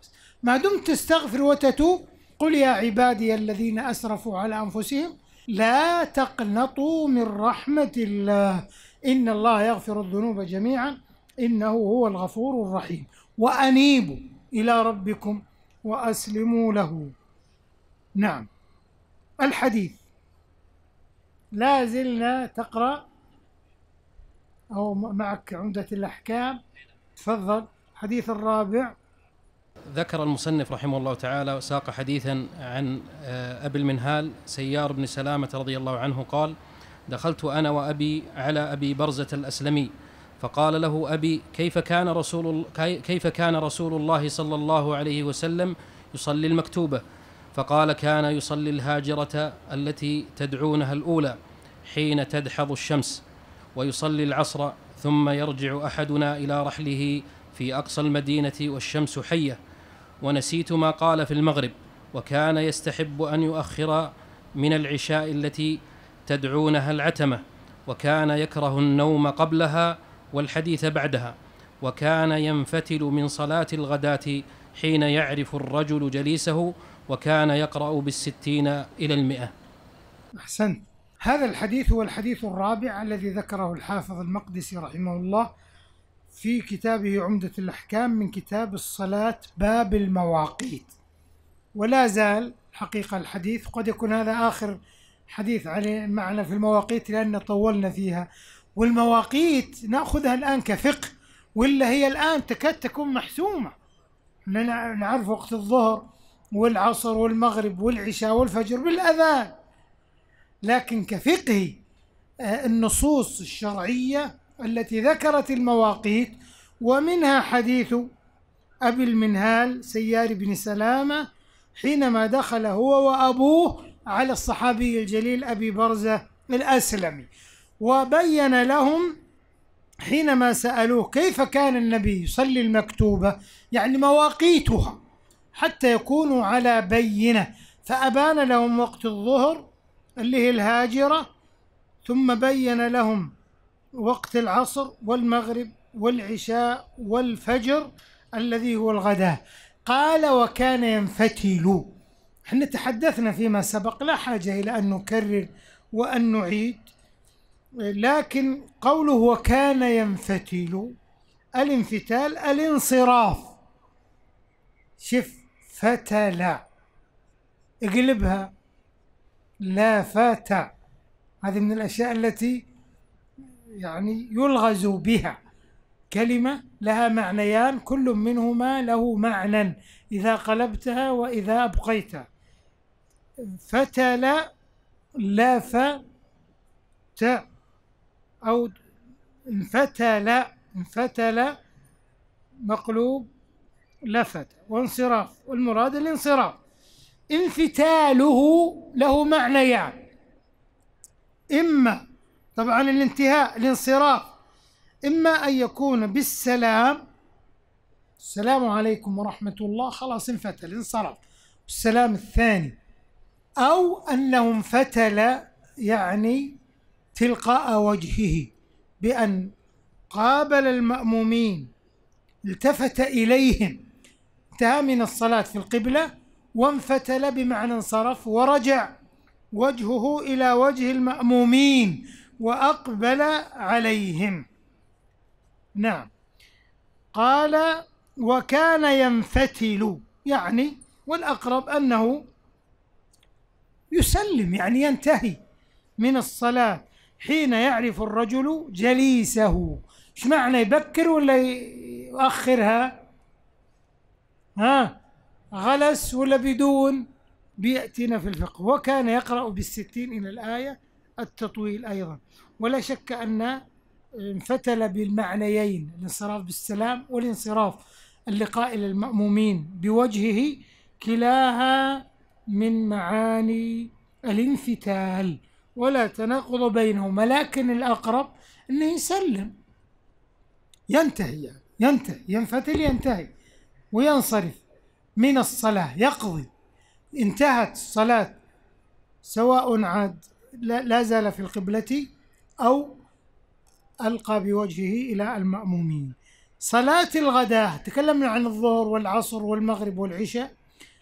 ما دمت تستغفر وتتوب قل يا عبادي الذين أسرفوا على أنفسهم لا تقنطوا من رحمة الله إن الله يغفر الذنوب جميعا إنه هو الغفور الرحيم وأنيبوا إلى ربكم وأسلموا له نعم الحديث لا زلنا تقرأ أو معك عمدة الأحكام تفضل حديث الرابع ذكر المصنف رحمه الله تعالى وساق حديثا عن آه، أبي المنهال سيار بن سلامة رضي الله عنه قال دخلت أنا وأبي على أبي برزة الأسلمي فقال له أبي كيف كان رسول كيف كان رسول الله صلى الله عليه وسلم يصلي المكتوبة فقال كان يصلي الهاجرة التي تدعونها الأولى حين تدحض الشمس ويصلي العصر ثم يرجع أحدنا إلى رحله في أقصى المدينة والشمس حية ونسيت ما قال في المغرب وكان يستحب أن يؤخر من العشاء التي تدعونها العتمة وكان يكره النوم قبلها والحديث بعدها وكان ينفتل من صلاة الغداة حين يعرف الرجل جليسه وكان يقرأ بالستين إلى المئة أحسنت هذا الحديث هو الحديث الرابع الذي ذكره الحافظ المقدسي رحمه الله في كتابه عمدة الأحكام من كتاب الصلاة باب المواقيت ولا زال حقيقة الحديث قد يكون هذا آخر حديث عليه معنا في المواقيت لأن طولنا فيها والمواقيت نأخذها الآن كفقه ولا هي الآن تكاد تكون محسومة نعرف وقت الظهر والعصر والمغرب والعشاء والفجر بالأذان لكن كفقه آه، النصوص الشرعية التي ذكرت المواقيت ومنها حديث أبي المنهال سيار بن سلامة حينما دخل هو وأبوه على الصحابي الجليل أبي برزة الأسلمي وبين لهم حينما سألوه كيف كان النبي يصلي المكتوبة يعني مواقيتها حتى يكونوا على بينة فأبان لهم وقت الظهر اللي هي الهاجرة ثم بين لهم وقت العصر والمغرب والعشاء والفجر الذي هو الغداء قال وكان ينفتل احنا تحدثنا فيما سبق لا حاجة إلى أن نكرر وأن نعيد لكن قوله وكان ينفتل الانفتال الانصراف شف فتلا اقلبها لا فاتا هذه من الأشياء التي يعني يلغز بها كلمة لها معنيان كل منهما له معنى إذا قلبتها وإذا أبقيتها فتلا لا فتا أو انفتل انفتل مقلوب لفت وانصراف والمراد الانصراف انفتاله له معنيان يعني. إما طبعا الانتهاء الانصراف إما أن يكون بالسلام السلام عليكم ورحمة الله خلاص انفتل انصرف السلام الثاني أو أنه انفتل يعني تلقاء وجهه بأن قابل المأمومين التفت إليهم انتهى من الصلاة في القبلة وانفتل بمعنى انصرف ورجع وجهه إلى وجه المأمومين وأقبل عليهم نعم قال وكان ينفتل يعني والأقرب أنه يسلم يعني ينتهي من الصلاة حين يعرف الرجل جليسه ايش معنى يبكر ولا يؤخرها ها غلس ولا بدون بيأتينا في الفقه وكان يقرأ بالستين إلى الآية التطويل أيضا ولا شك أن انفتل بالمعنيين الانصراف بالسلام والانصراف اللقاء إلى المأمومين بوجهه كلاها من معاني الانفتال ولا تناقض بينهما لكن الأقرب أنه يسلم ينتهي يعني ينتهي ينفتل ينتهي وينصرف من الصلاة يقضي انتهت الصلاة سواء عاد لا زال في القبلة أو ألقى بوجهه إلى المأمومين صلاة الغداء تكلمنا عن الظهر والعصر والمغرب والعشاء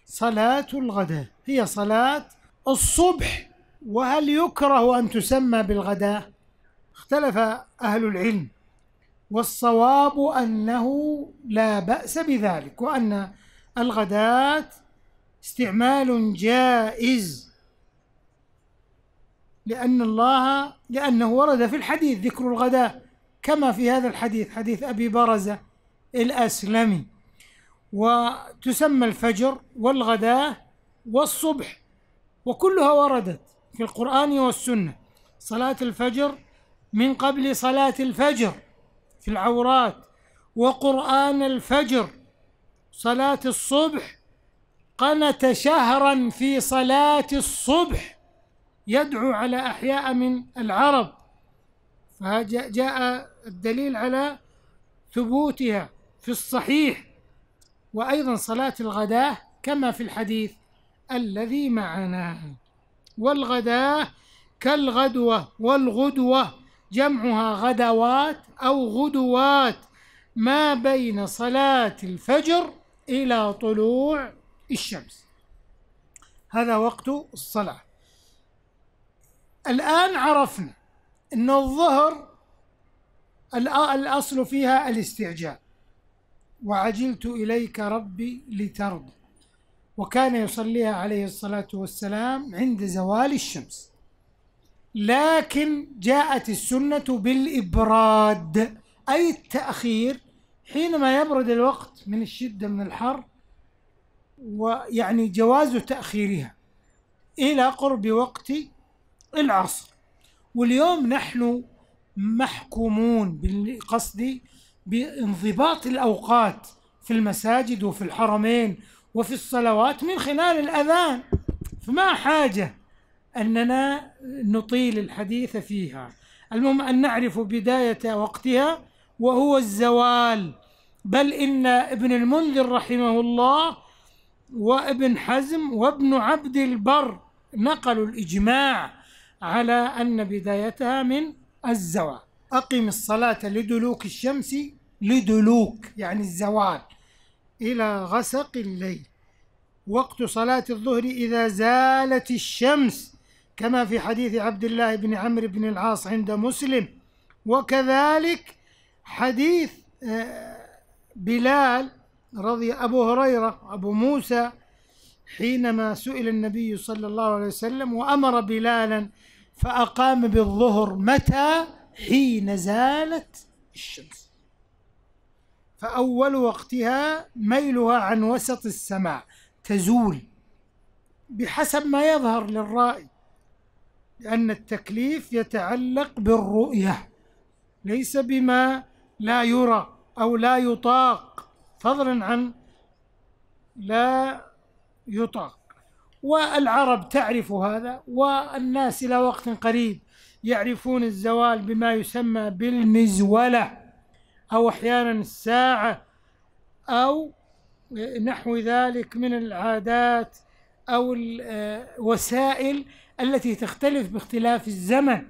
صلاة الغداء هي صلاة الصبح وهل يكره أن تسمى بالغداء اختلف أهل العلم والصواب أنه لا بأس بذلك وأن الغداة استعمال جائز لأن الله لأنه ورد في الحديث ذكر الغداة كما في هذا الحديث حديث أبي برزة الأسلمي وتسمى الفجر والغداة والصبح وكلها وردت في القرآن والسنة صلاة الفجر من قبل صلاة الفجر في العورات وقرآن الفجر صلاة الصبح قنت شهرا في صلاة الصبح يدعو على أحياء من العرب فجاء الدليل على ثبوتها في الصحيح وأيضا صلاة الغداة كما في الحديث الذي معنا والغداة كالغدوة والغدوة جمعها غدوات أو غدوات ما بين صلاة الفجر إلى طلوع الشمس هذا وقت الصلاة الآن عرفنا أن الظهر الأصل فيها الاستعجال وعجلت إليك ربي لترضى وكان يصليها عليه الصلاة والسلام عند زوال الشمس لكن جاءت السنة بالإبراد أي التأخير حينما يبرد الوقت من الشدة من الحر ويعني جواز تأخيرها إلى قرب وقت العصر واليوم نحن محكومون بالقصد بانضباط الأوقات في المساجد وفي الحرمين وفي الصلوات من خلال الأذان فما حاجة أننا نطيل الحديث فيها المهم أن نعرف بداية وقتها وهو الزوال بل إن ابن المنذر رحمه الله وابن حزم وابن عبد البر نقلوا الإجماع على أن بدايتها من الزوال أقم الصلاة لدلوك الشمس لدلوك يعني الزوال إلى غسق الليل وقت صلاة الظهر إذا زالت الشمس كما في حديث عبد الله بن عمرو بن العاص عند مسلم وكذلك حديث آه، بلال رضي أبو هريرة أبو موسى حينما سئل النبي صلى الله عليه وسلم وأمر بلالا فأقام بالظهر متى حين زالت الشمس فأول وقتها ميلها عن وسط السماء تزول بحسب ما يظهر للرائي لأن التكليف يتعلق بالرؤية ليس بما لا يرى أو لا يطاق فضلا عن لا يطاق والعرب تعرف هذا والناس إلى وقت قريب يعرفون الزوال بما يسمى بالمزولة أو أحيانا الساعة أو نحو ذلك من العادات او الوسائل آه، التي تختلف باختلاف الزمن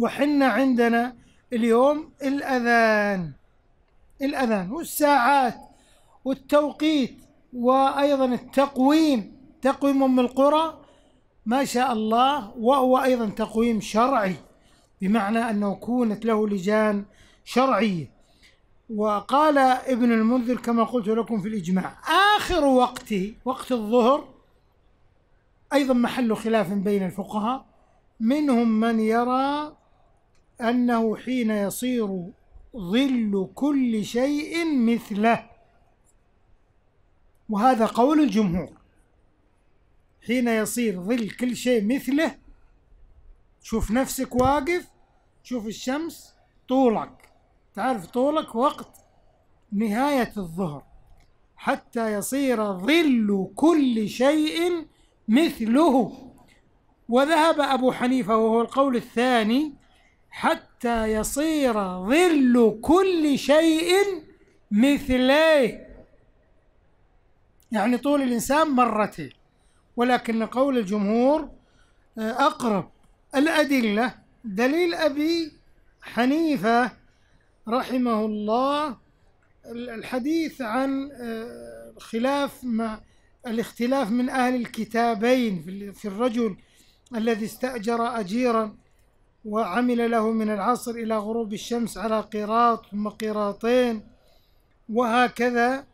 وحنا عندنا اليوم الاذان الاذان والساعات والتوقيت وايضا التقويم تقويم ام القرى ما شاء الله وهو ايضا تقويم شرعي بمعنى انه كونت له لجان شرعيه وقال ابن المنذر كما قلت لكم في الإجماع آخر وقته وقت الظهر أيضا محل خلاف بين الفقهاء منهم من يرى أنه حين يصير ظل كل شيء مثله وهذا قول الجمهور حين يصير ظل كل شيء مثله شوف نفسك واقف شوف الشمس طولك تعرف طولك وقت نهاية الظهر حتى يصير ظل كل شيء مثله وذهب أبو حنيفة وهو القول الثاني حتى يصير ظل كل شيء مثليه يعني طول الإنسان مرتين ولكن قول الجمهور آه، أقرب الأدلة دليل أبي حنيفة رحمه الله الحديث عن آه، خلاف مع الاختلاف من أهل الكتابين في الرجل الذي استأجر أجيرا وعمل له من العصر إلى غروب الشمس على قيراط ثم قيراطين وهكذا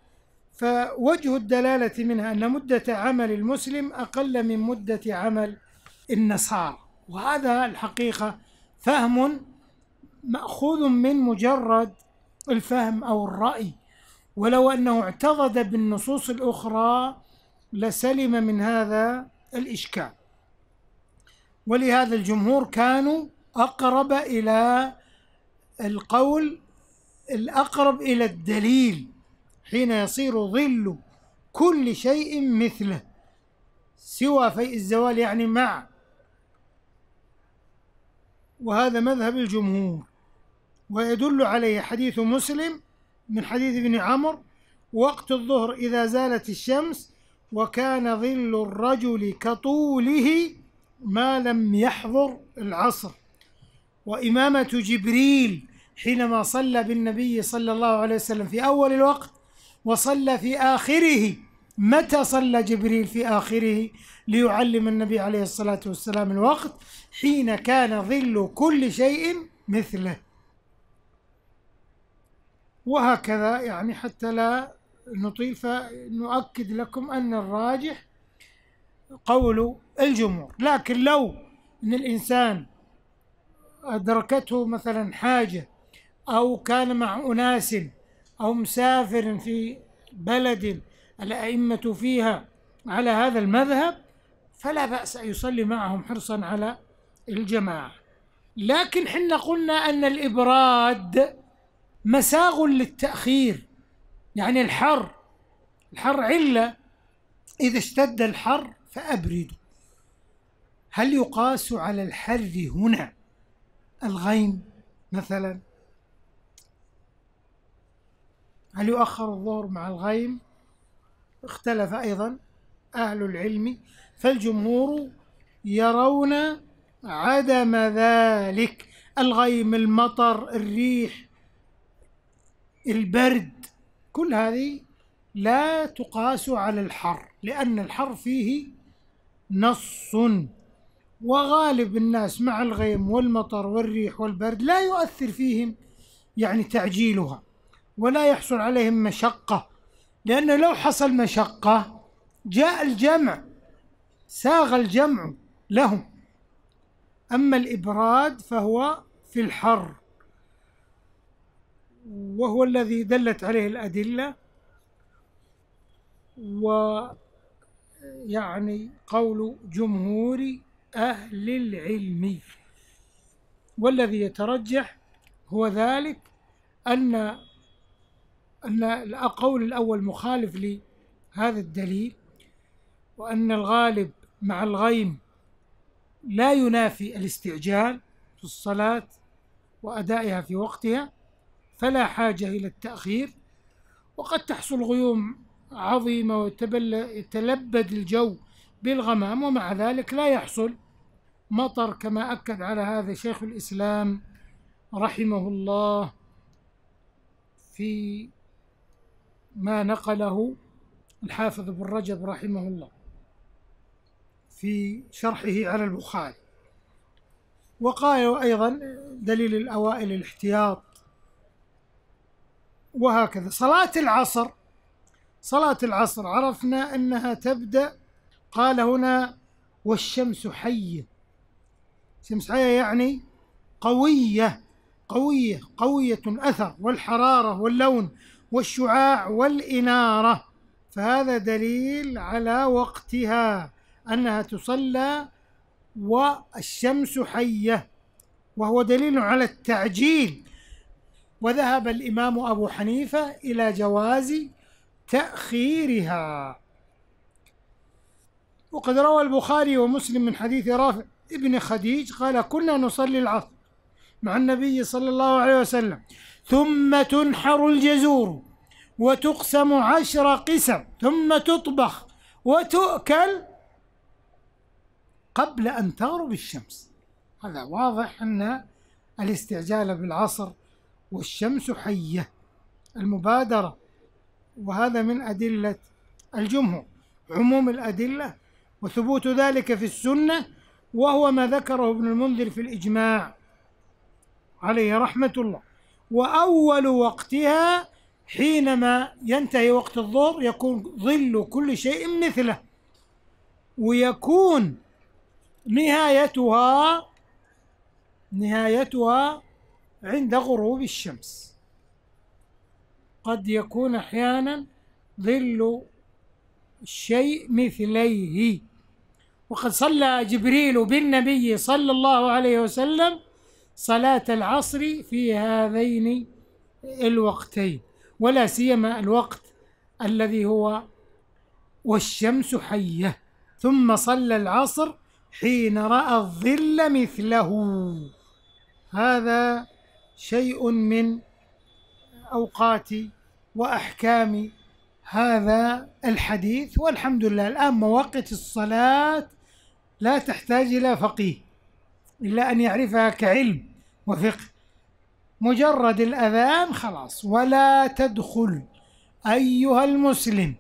فوجه الدلالة منها أن مدة عمل المسلم أقل من مدة عمل النصارى وهذا الحقيقة فهم مأخوذ من مجرد الفهم أو الرأي ولو أنه اعتضد بالنصوص الأخرى لسلم من هذا الإشكال ولهذا الجمهور كانوا أقرب إلى القول الأقرب إلى الدليل حين يصير ظل كل شيء مثله سوى في الزوال يعني مع وهذا مذهب الجمهور ويدل عليه حديث مسلم من حديث ابن عمر وقت الظهر إذا زالت الشمس وكان ظل الرجل كطوله ما لم يحضر العصر وإمامة جبريل حينما صلى بالنبي صلى الله عليه وسلم في أول الوقت وصلى في آخره متى صلى جبريل في آخره ليعلم النبي عليه الصلاة والسلام الوقت حين كان ظل كل شيء مثله وهكذا يعني حتى لا نطيل فنؤكد لكم أن الراجح قول الجمهور لكن لو أن الإنسان أدركته مثلا حاجة أو كان مع أناس أو مسافر في بلد الأئمة فيها على هذا المذهب فلا بأس أن يصلي معهم حرصا على الجماعة لكن حنا قلنا أن الإبراد مساغ للتأخير يعني الحر الحر علة إذا اشتد الحر فأبرد هل يقاس على الحر هنا الغيم مثلا هل يؤخر الظهر مع الغيم اختلف أيضا أهل العلم فالجمهور يرون عدم ذلك الغيم المطر الريح البرد كل هذه لا تقاس على الحر لأن الحر فيه نص وغالب الناس مع الغيم والمطر والريح والبرد لا يؤثر فيهم يعني تعجيلها ولا يحصل عليهم مشقة لأنه لو حصل مشقة جاء الجمع ساغ الجمع لهم أما الإبراد فهو في الحر وهو الذي دلت عليه الأدلة ويعني قول جمهور أهل العلم والذي يترجح هو ذلك أن أن القول الأول مخالف لهذا الدليل وأن الغالب مع الغيم لا ينافي الاستعجال في الصلاة وأدائها في وقتها فلا حاجة إلى التأخير وقد تحصل غيوم عظيمة ويتلبد الجو بالغمام ومع ذلك لا يحصل مطر كما أكد على هذا شيخ الإسلام رحمه الله في ما نقله الحافظ ابن رجب رحمه الله في شرحه على البخاري وقال أيضا دليل الأوائل الاحتياط وهكذا صلاة العصر صلاة العصر عرفنا أنها تبدأ قال هنا والشمس حية شمس حية يعني قوية قوية قوية أثر والحرارة واللون والشعاع والإنارة فهذا دليل على وقتها أنها تصلى والشمس حية وهو دليل على التعجيل وذهب الإمام أبو حنيفة إلى جواز تأخيرها وقد روى البخاري ومسلم من حديث رافع ابن خديج قال كنا نصلي العصر مع النبي صلى الله عليه وسلم ثم تنحر الجزور وتقسم عشر قسم ثم تطبخ وتؤكل قبل أن تغرب الشمس هذا واضح أن الاستعجال بالعصر والشمس حية المبادرة وهذا من أدلة الجمهور عموم الأدلة وثبوت ذلك في السنة وهو ما ذكره ابن المنذر في الإجماع عليه رحمة الله وأول وقتها حينما ينتهي وقت الظهر يكون ظل كل شيء مثله ويكون نهايتها نهايتها عند غروب الشمس قد يكون أحيانا ظل الشيء مثليه وقد صلى جبريل بالنبي صلى الله عليه وسلم صلاة العصر في هذين الوقتين ولا سيما الوقت الذي هو والشمس حية ثم صلى العصر حين رأى الظل مثله هذا شيء من أوقات وأحكام هذا الحديث والحمد لله الآن مواقيت الصلاة لا تحتاج إلى فقيه إلا أن يعرفها كعلم وفقه مجرد الأذان خلاص ولا تدخل أيها المسلم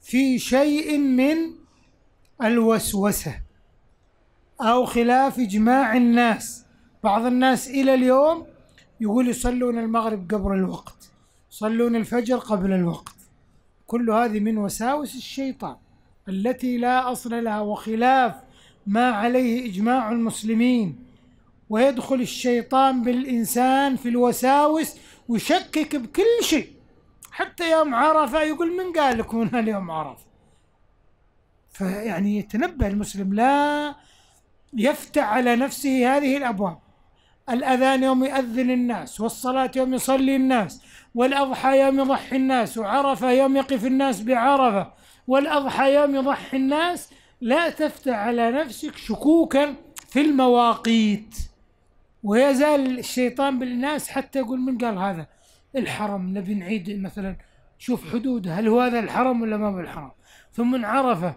في شيء من الوسوسة أو خلاف إجماع الناس بعض الناس إلى اليوم يقول يصلون المغرب قبل الوقت يصلون الفجر قبل الوقت كل هذه من وساوس الشيطان التي لا أصل لها وخلاف ما عليه إجماع المسلمين ويدخل الشيطان بالإنسان في الوساوس ويشكك بكل شيء حتى يوم عرفة يقول من قال لكم هنا اليوم عرفة فيعني يتنبه المسلم لا يفتح على نفسه هذه الأبواب الأذان يوم يؤذن الناس والصلاة يوم يصلي الناس والأضحى يوم يضحي الناس وعرفة يوم يقف الناس بعرفة والأضحى يوم يضحي الناس لا تفتح على نفسك شكوكا في المواقيت ويزال الشيطان بالناس حتى يقول من قال هذا الحرم نبي نعيد مثلا شوف حدوده هل هو هذا الحرم ولا ما هو الحرم ثم عرفه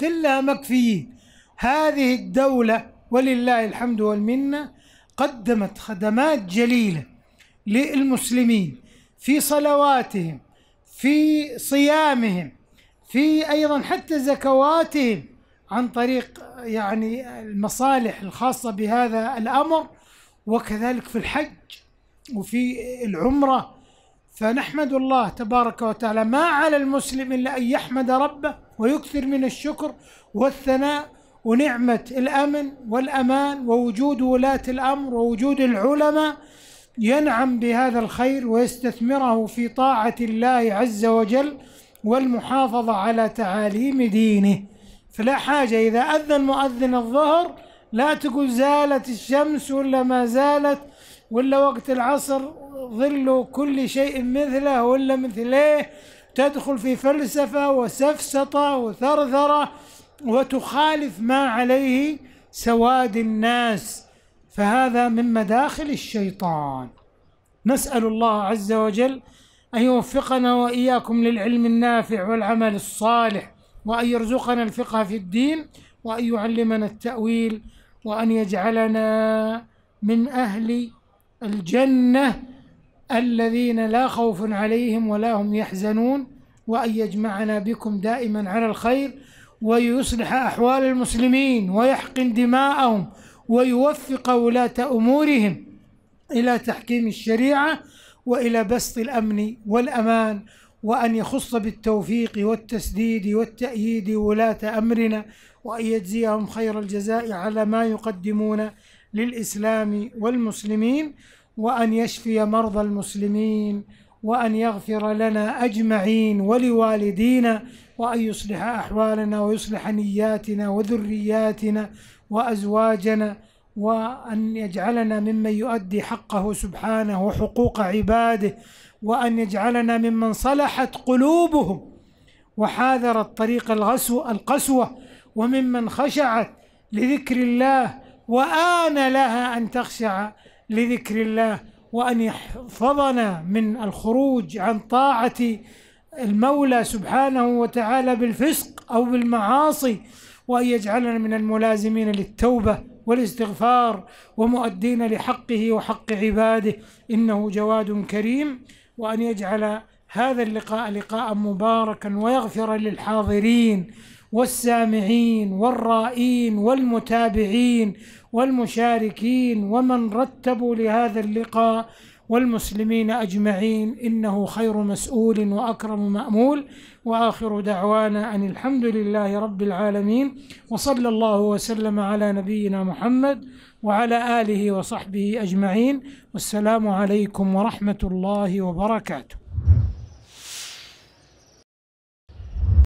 كلها مكفيين هذه الدولة ولله الحمد والمنة قدمت خدمات جليله للمسلمين في صلواتهم في صيامهم في ايضا حتى زكواتهم عن طريق يعني المصالح الخاصه بهذا الامر وكذلك في الحج وفي العمره فنحمد الله تبارك وتعالى ما على المسلم الا ان يحمد ربه ويكثر من الشكر والثناء ونعمة الأمن والأمان ووجود ولاة الأمر ووجود العلماء ينعم بهذا الخير ويستثمره في طاعة الله عز وجل والمحافظة على تعاليم دينه فلا حاجة إذا أذن مؤذن الظهر لا تقول زالت الشمس ولا ما زالت ولا وقت العصر ظل كل شيء مثله ولا مثله تدخل في فلسفة وسفسطة وثرثرة وتخالف ما عليه سواد الناس فهذا من مداخل الشيطان نسأل الله عز وجل أن يوفقنا وإياكم للعلم النافع والعمل الصالح وأن يرزقنا الفقه في الدين وأن يعلمنا التأويل وأن يجعلنا من أهل الجنة الذين لا خوف عليهم ولا هم يحزنون وأن يجمعنا بكم دائما على الخير ويصلح أحوال المسلمين ويحقن دماءهم ويوفق ولاة أمورهم إلى تحكيم الشريعة وإلى بسط الأمن والأمان وأن يخص بالتوفيق والتسديد والتأييد ولاة أمرنا وأن يجزيهم خير الجزاء على ما يقدمون للإسلام والمسلمين وأن يشفي مرضى المسلمين وأن يغفر لنا أجمعين ولوالدينا وأن يصلح أحوالنا ويصلح نياتنا وذرياتنا وأزواجنا وأن يجعلنا ممن يؤدي حقه سبحانه وحقوق عباده وأن يجعلنا ممن صلحت قلوبهم وحاذرت طريق الغسو القسوة وممن خشعت لذكر الله وآن لها أن تخشع لذكر الله وأن يحفظنا من الخروج عن طاعة المولى سبحانه وتعالى بالفسق أو بالمعاصي وأن يجعلنا من الملازمين للتوبة والاستغفار ومؤدين لحقه وحق عباده إنه جواد كريم وأن يجعل هذا اللقاء لقاء مباركا ويغفر للحاضرين والسامعين والرائين والمتابعين والمشاركين ومن رتبوا لهذا اللقاء والمسلمين أجمعين إنه خير مسؤول وأكرم مأمول وآخر دعوانا أن الحمد لله رب العالمين وصلى الله وسلم على نبينا محمد وعلى آله وصحبه أجمعين والسلام عليكم ورحمة الله وبركاته